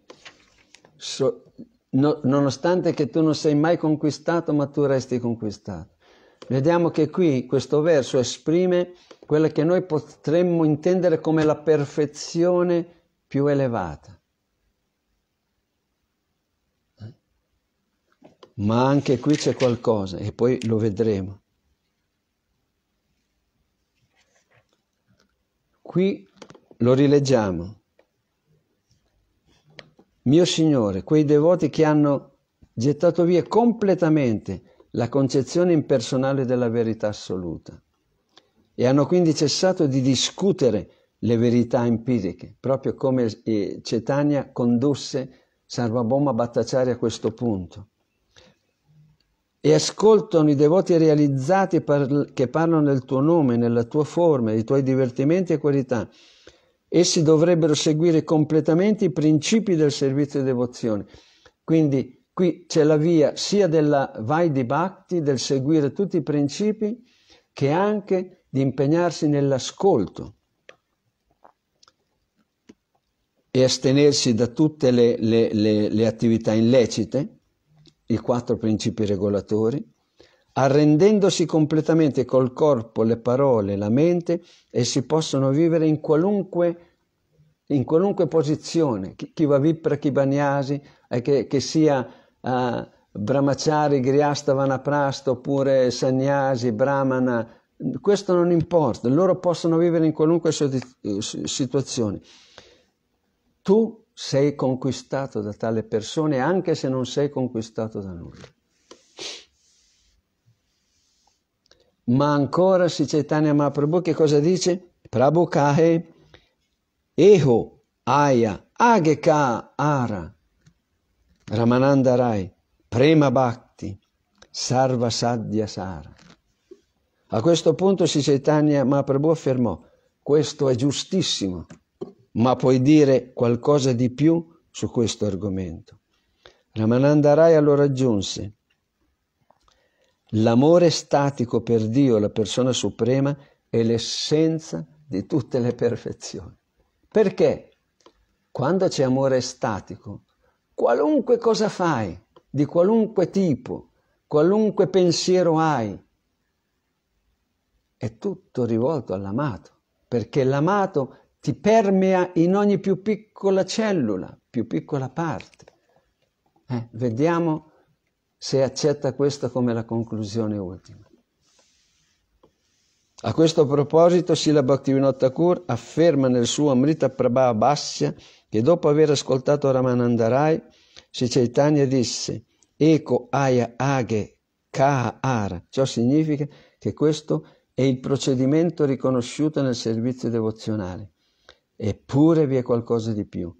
so, no, nonostante che tu non sei mai conquistato, ma tu resti conquistato. Vediamo che qui questo verso esprime quella che noi potremmo intendere come la perfezione più elevata. Ma anche qui c'è qualcosa e poi lo vedremo. Qui lo rileggiamo. Mio Signore, quei devoti che hanno gettato via completamente la concezione impersonale della verità assoluta e hanno quindi cessato di discutere le verità empiriche, proprio come eh, Cetania condusse Sarvabhoma Bhattacharya a questo punto. E ascoltano i devoti realizzati par- che parlano nel tuo nome, nella tua forma, dei tuoi divertimenti e qualità. Essi dovrebbero seguire completamente i principi del servizio di devozione. Quindi qui c'è la via sia della vai di bhakti, del seguire tutti i principi, che anche di impegnarsi nell'ascolto e astenersi da tutte le, le, le, le attività illecite, i quattro principi regolatori, arrendendosi completamente col corpo, le parole, la mente e si possono vivere in qualunque, in qualunque posizione, chi, chi va vipra, chi bagnasi, eh, che, che, sia eh, brahmachari, griasta, vanaprasta oppure sagnasi, brahmana, questo non importa, loro possono vivere in qualunque eh, situazione tu sei conquistato da tale persona anche se non sei conquistato da nulla. Ma ancora si Chaitanya Mahaprabhu che cosa dice? Prabhu kahe eho aya ka ara Ramananda Rai prema bhakti sarva sadhya sara. A questo punto si Chaitanya Mahaprabhu affermò questo è giustissimo ma puoi dire qualcosa di più su questo argomento. Ramananda Raya lo raggiunse. L'amore statico per Dio, la persona suprema, è l'essenza di tutte le perfezioni. Perché? Quando c'è amore statico, qualunque cosa fai, di qualunque tipo, qualunque pensiero hai, è tutto rivolto all'amato, perché l'amato ti permea in ogni più piccola cellula, più piccola parte. Eh, vediamo se accetta questa come la conclusione ultima. A questo proposito, Sila Bhaktivinoda Thakur afferma nel suo Amrita Prabha Bhassya che dopo aver ascoltato Ramananda Rai, Sri Chaitanya disse Eko aya age kaha ara. Ciò significa che questo è il procedimento riconosciuto nel servizio devozionale. Eppure vi è qualcosa di più.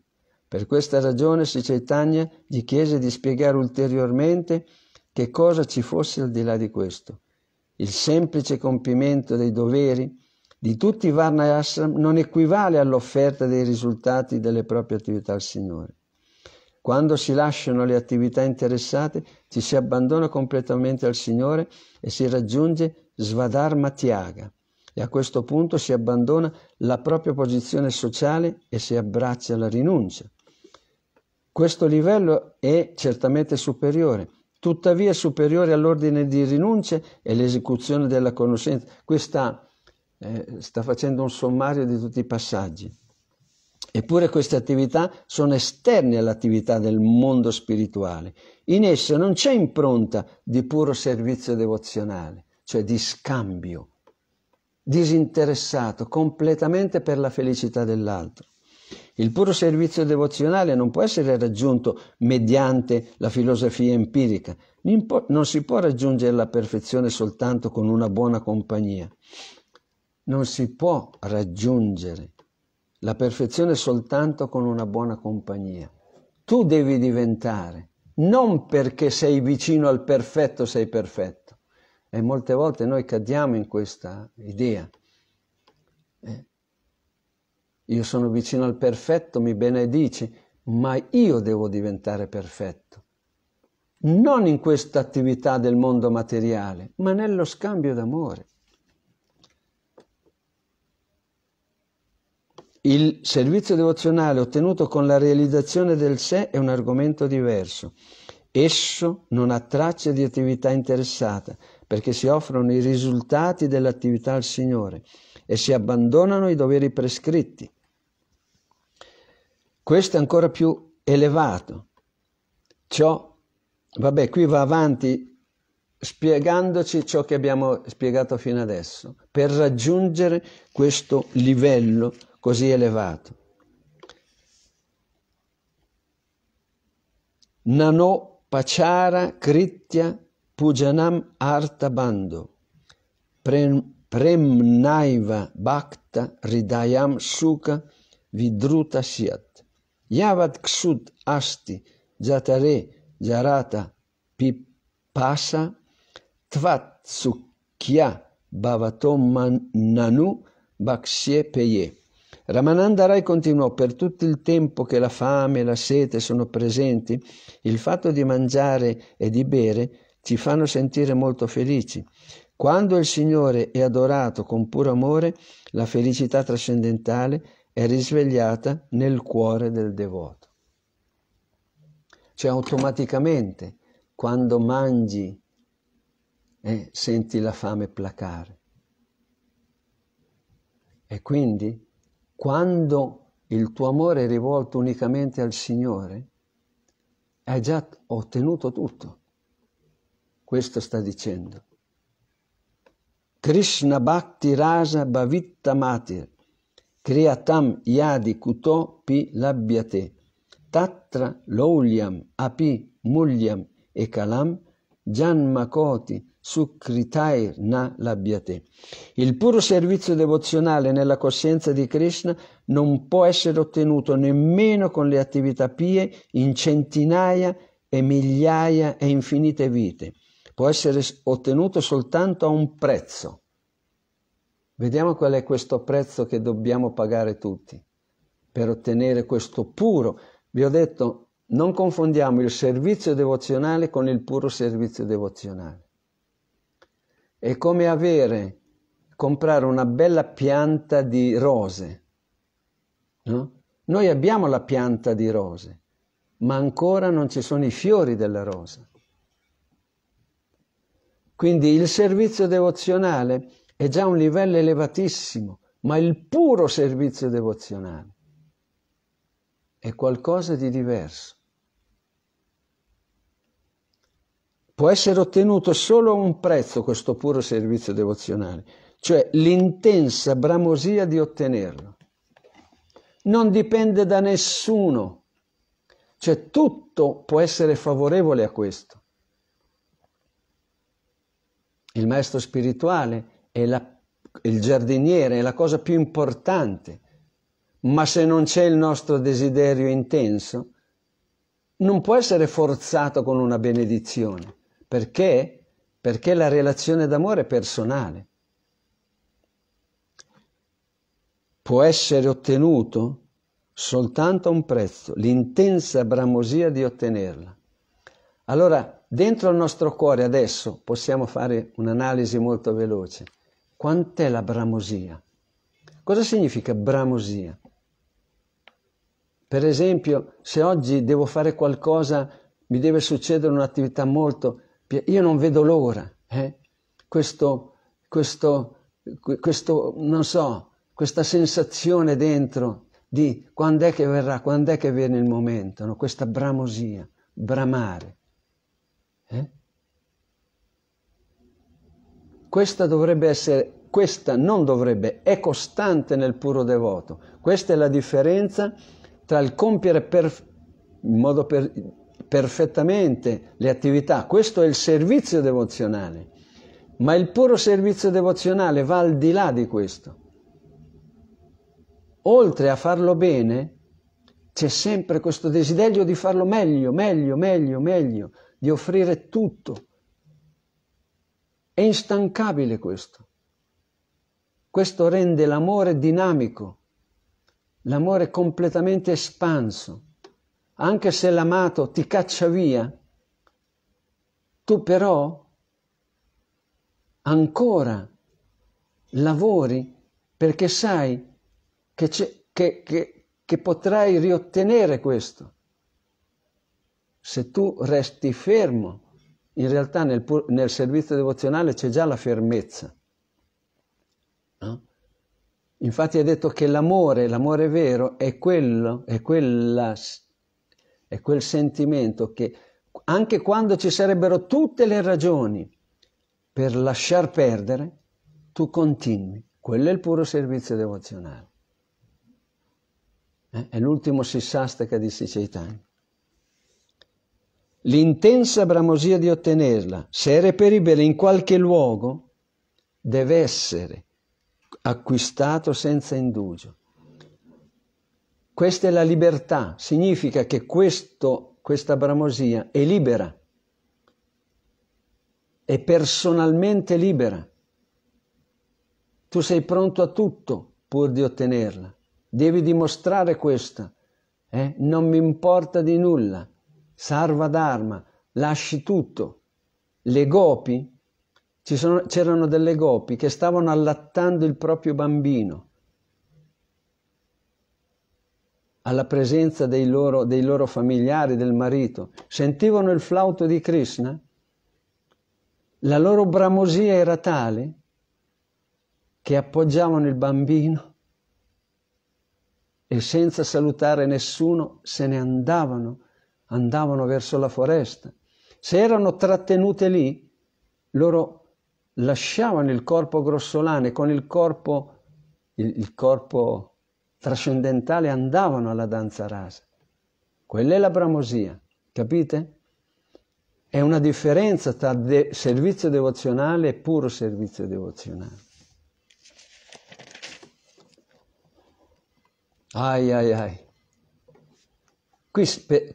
Per questa ragione Sri Chaitanya gli chiese di spiegare ulteriormente che cosa ci fosse al di là di questo. Il semplice compimento dei doveri di tutti i Varna Ashram non equivale all'offerta dei risultati delle proprie attività al Signore. Quando si lasciano le attività interessate, ci si abbandona completamente al Signore e si raggiunge Svadharma Tyaga. E a questo punto si abbandona la propria posizione sociale e si abbraccia la rinuncia. Questo livello è certamente superiore, tuttavia superiore all'ordine di rinuncia e l'esecuzione della conoscenza. Questa eh, sta facendo un sommario di tutti i passaggi. Eppure queste attività sono esterne all'attività del mondo spirituale. In esse non c'è impronta di puro servizio devozionale, cioè di scambio disinteressato completamente per la felicità dell'altro. Il puro servizio devozionale non può essere raggiunto mediante la filosofia empirica, non si può raggiungere la perfezione soltanto con una buona compagnia, non si può raggiungere la perfezione soltanto con una buona compagnia. Tu devi diventare, non perché sei vicino al perfetto sei perfetto e molte volte noi cadiamo in questa idea. Eh, io sono vicino al perfetto, mi benedici, ma io devo diventare perfetto. Non in questa attività del mondo materiale, ma nello scambio d'amore. Il servizio devozionale ottenuto con la realizzazione del sé è un argomento diverso. Esso non ha tracce di attività interessata, perché si offrono i risultati dell'attività al Signore e si abbandonano i doveri prescritti. Questo è ancora più elevato. Ciò, vabbè, qui va avanti spiegandoci ciò che abbiamo spiegato fino adesso, per raggiungere questo livello così elevato. Nano Paciara Kritya Pujanam Arta Bando Premnaiva Bhakta Ridayam Shuka Vidruta Siat Yavat Ksut Asti Jatare Jarata Pipasa Tvat Sukhya Bhavatom Nanu Bhakshye Peye Ramananda Rai continuò per tutto il tempo che la fame e la sete sono presenti, il fatto di mangiare e di bere ci fanno sentire molto felici. Quando il Signore è adorato con puro amore, la felicità trascendentale è risvegliata nel cuore del devoto. Cioè automaticamente, quando mangi, eh, senti la fame placare. E quindi, quando il tuo amore è rivolto unicamente al Signore, hai già ottenuto tutto. Questo sta dicendo. Krishna Bhakti Rasa Bhavitta Matir Kriyatam Yadi Kuto Pi Labhyate Tatra Louliam Api Mulyam Ekalam Janmakoti Sukritair Na Labhyate Il puro servizio devozionale nella coscienza di Krishna non può essere ottenuto nemmeno con le attività pie in centinaia e migliaia e infinite vite può essere ottenuto soltanto a un prezzo. Vediamo qual è questo prezzo che dobbiamo pagare tutti per ottenere questo puro. Vi ho detto, non confondiamo il servizio devozionale con il puro servizio devozionale. È come avere, comprare una bella pianta di rose. No? Noi abbiamo la pianta di rose, ma ancora non ci sono i fiori della rosa. Quindi il servizio devozionale è già un livello elevatissimo, ma il puro servizio devozionale è qualcosa di diverso. Può essere ottenuto solo a un prezzo questo puro servizio devozionale, cioè l'intensa bramosia di ottenerlo. Non dipende da nessuno, cioè tutto può essere favorevole a questo il maestro spirituale è, la, il giardiniere, è la cosa più importante, ma se non c'è il nostro desiderio intenso, non può essere forzato con una benedizione. Perché? Perché la relazione d'amore è personale. Può essere ottenuto soltanto a un prezzo, l'intensa bramosia di ottenerla. Allora, dentro il nostro cuore adesso possiamo fare un'analisi molto veloce. Quant'è la bramosia? Cosa significa bramosia? Per esempio, se oggi devo fare qualcosa, mi deve succedere un'attività molto... Io non vedo l'ora, eh? questo, questo, questo, non so, questa sensazione dentro di quando è che verrà, quando è che viene il momento, no? questa bramosia, bramare. Eh? Questa dovrebbe essere questa non dovrebbe, è costante nel puro devoto. Questa è la differenza tra il compiere per, in modo per, perfettamente le attività, questo è il servizio devozionale, ma il puro servizio devozionale va al di là di questo. Oltre a farlo bene, c'è sempre questo desiderio di farlo meglio, meglio, meglio, meglio di offrire tutto. È instancabile questo. Questo rende l'amore dinamico, l'amore completamente espanso. Anche se l'amato ti caccia via, tu però ancora lavori perché sai che, che, che, che potrai riottenere questo se tu resti fermo, in realtà nel, nel servizio devozionale c'è già la fermezza. No? Infatti è detto che l'amore, l'amore vero, è quello, è, quella, è quel sentimento che anche quando ci sarebbero tutte le ragioni per lasciar perdere, tu continui. Quello è il puro servizio devozionale. Eh? È l'ultimo Sissastaka di Siceitanya l'intensa bramosia di ottenerla, se è reperibile in qualche luogo, deve essere acquistato senza indugio. Questa è la libertà, significa che questo, questa bramosia è libera, è personalmente libera. Tu sei pronto a tutto pur di ottenerla. Devi dimostrare questa. Eh? Non mi importa di nulla Sarva Sarvadharma, lasci tutto. Le gopi, sono, c'erano delle gopi che stavano allattando il proprio bambino alla presenza dei loro, dei loro familiari, del marito. Sentivano il flauto di Krishna? La loro bramosia era tale che appoggiavano il bambino e senza salutare nessuno se ne andavano andavano verso la foresta. Se erano trattenute lì, loro lasciavano il corpo grossolano e con il corpo, il, il corpo trascendentale andavano alla danza rasa. Quella è la bramosia, capite? È una differenza tra de- servizio devozionale e puro servizio devozionale. Ai ai ai. Qui,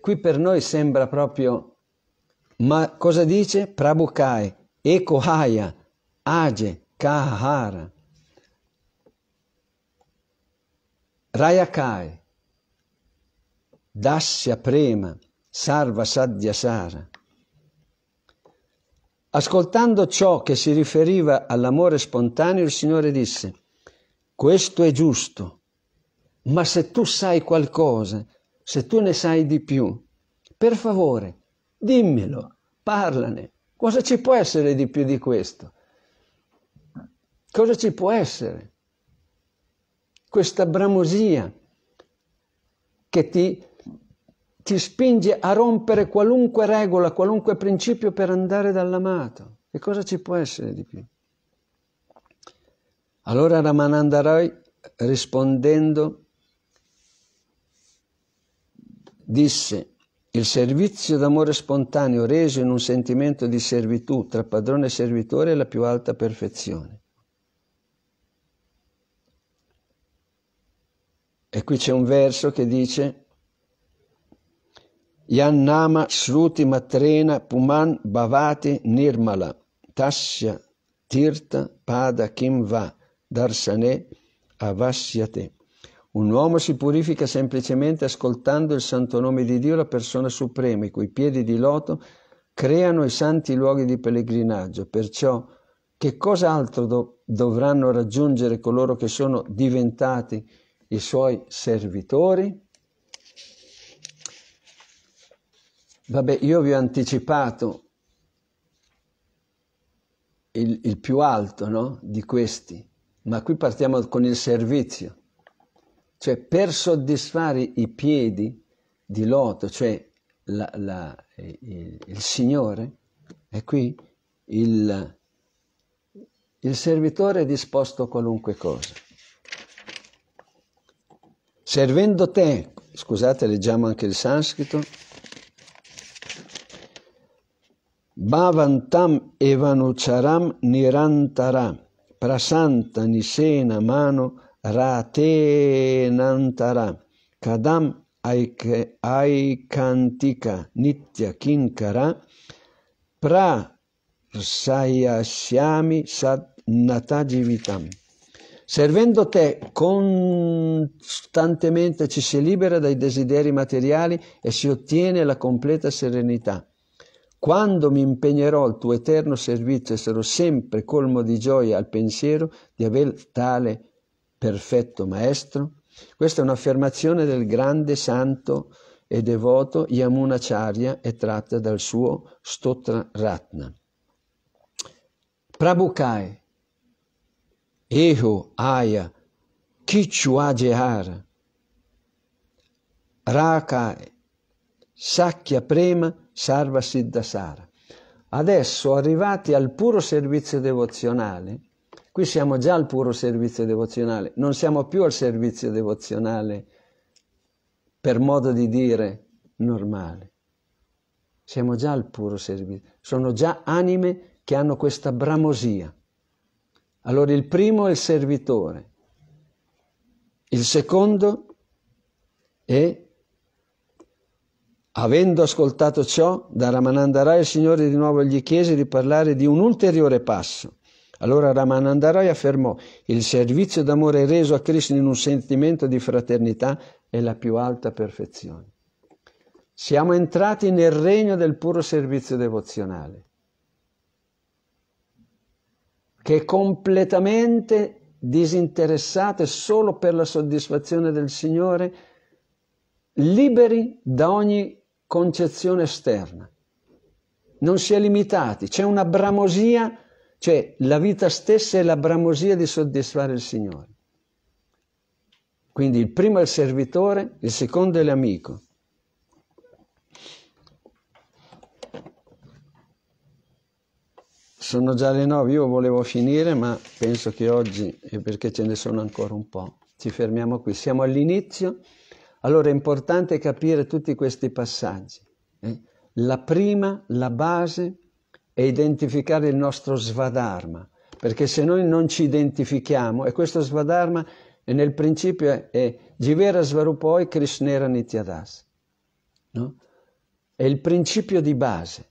qui per noi sembra proprio, ma cosa dice? Prabhukai, Ekohaya, Age, Kahara, Rayakai, Dasya Prema, Sarva Sadhyasara. Ascoltando ciò che si riferiva all'amore spontaneo, il Signore disse, questo è giusto, ma se tu sai qualcosa se tu ne sai di più, per favore, dimmelo, parlane. Cosa ci può essere di più di questo? Cosa ci può essere? Questa bramosia che ti, ti spinge a rompere qualunque regola, qualunque principio per andare dall'amato. Che cosa ci può essere di più? Allora Ramananda Roy rispondendo disse il servizio d'amore spontaneo reso in un sentimento di servitù tra padrone e servitore è la più alta perfezione. E qui c'è un verso che dice Yannama Sruti Matrena Puman Bhavati Nirmala Tasya Tirta Pada Kim Va Darsane Avasyate. Un uomo si purifica semplicemente ascoltando il santo nome di Dio, la persona suprema, i cui piedi di loto creano i santi luoghi di pellegrinaggio. Perciò, che cosa altro do- dovranno raggiungere coloro che sono diventati i suoi servitori? Vabbè, io vi ho anticipato il, il più alto no? di questi, ma qui partiamo con il servizio. Cioè per soddisfare i piedi di Loto, cioè la, la, eh, il, il, Signore, è qui il, il servitore è disposto a qualunque cosa. Servendo te, scusate, leggiamo anche il sanscrito, Bhavantam evanucharam nirantara prasanta nisena mano Ratenantara Kadam Aikantika Nitya Kinkara Pra Prasayashyami Natajivitam. Servendo te costantemente ci si libera dai desideri materiali e si ottiene la completa serenità. Quando mi impegnerò al tuo eterno servizio e sarò sempre colmo di gioia al pensiero di aver tale servizio perfetto maestro? Questa è un'affermazione del grande santo e devoto Yamunacharya e tratta dal suo Stotra Ratna. Prabhukai, Eho Aya, Kichuajehara, Rakai, Sakya Prema, Sarva Siddhasara. Adesso, arrivati al puro servizio devozionale, Qui siamo già al puro servizio devozionale, non siamo più al servizio devozionale per modo di dire normale. Siamo già al puro servizio, sono già anime che hanno questa bramosia. Allora il primo è il servitore, il secondo è, avendo ascoltato ciò, da Ramananda Rai il Signore di nuovo gli chiese di parlare di un ulteriore passo allora Ramananda Roy affermò il servizio d'amore reso a Krishna in un sentimento di fraternità è la più alta perfezione. Siamo entrati nel regno del puro servizio devozionale, che è completamente disinteressato solo per la soddisfazione del Signore, liberi da ogni concezione esterna. Non si è limitati, c'è una bramosia cioè la vita stessa è la bramosia di soddisfare il Signore. Quindi il primo è il servitore, il secondo è l'amico. Sono già le nove, io volevo finire, ma penso che oggi, e perché ce ne sono ancora un po', ci fermiamo qui. Siamo all'inizio, allora è importante capire tutti questi passaggi. Eh? La prima, la base, e identificare il nostro svadharma, perché se noi non ci identifichiamo, e questo svadharma nel principio è, è Jivera Svarupoi Krishnera Nityadas, no? è il principio di base.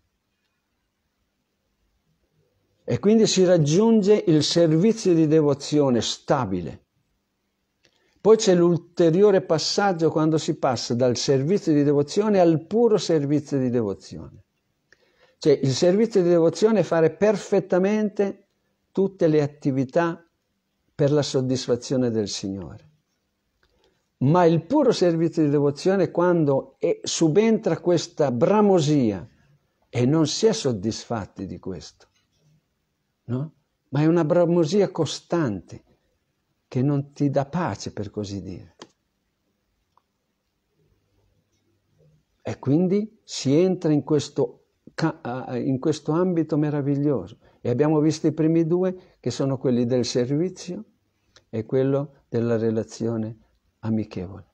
E quindi si raggiunge il servizio di devozione stabile. Poi c'è l'ulteriore passaggio quando si passa dal servizio di devozione al puro servizio di devozione. Cioè il servizio di devozione è fare perfettamente tutte le attività per la soddisfazione del Signore. Ma il puro servizio di devozione quando è, subentra questa bramosia e non si è soddisfatti di questo, no? Ma è una bramosia costante che non ti dà pace, per così dire. E quindi si entra in questo in questo ambito meraviglioso. E abbiamo visto i primi due, che sono quelli del servizio e quello della relazione amichevole.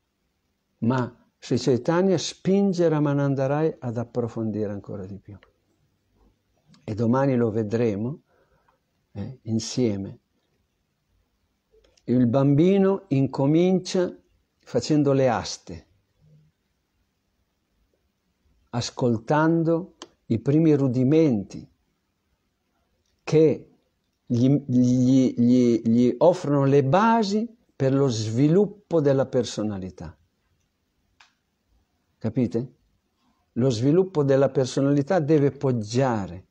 Ma Sri Chaitanya spinge Ramanandarai ad approfondire ancora di più. E domani lo vedremo eh, insieme. Il bambino incomincia facendo le aste, ascoltando i primi rudimenti che gli, gli, gli, gli offrono le basi per lo sviluppo della personalità. Capite? Lo sviluppo della personalità deve poggiare,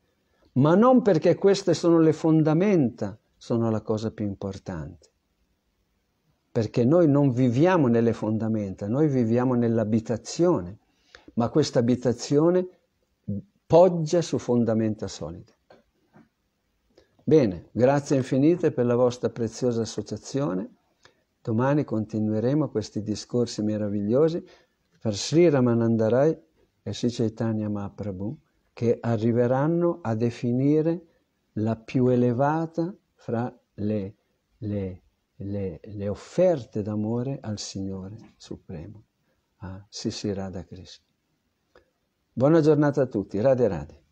ma non perché queste sono le fondamenta, sono la cosa più importante. Perché noi non viviamo nelle fondamenta, noi viviamo nell'abitazione, ma questa abitazione poggia su fondamenta solide. Bene, grazie infinite per la vostra preziosa associazione. Domani continueremo questi discorsi meravigliosi per Sri Ramanandarai e Sri Chaitanya Mahaprabhu che arriveranno a definire la più elevata fra le, le, le, le offerte d'amore al Signore Supremo, a Sisi Radha Krishna. Buona giornata a tutti, Radio Radio.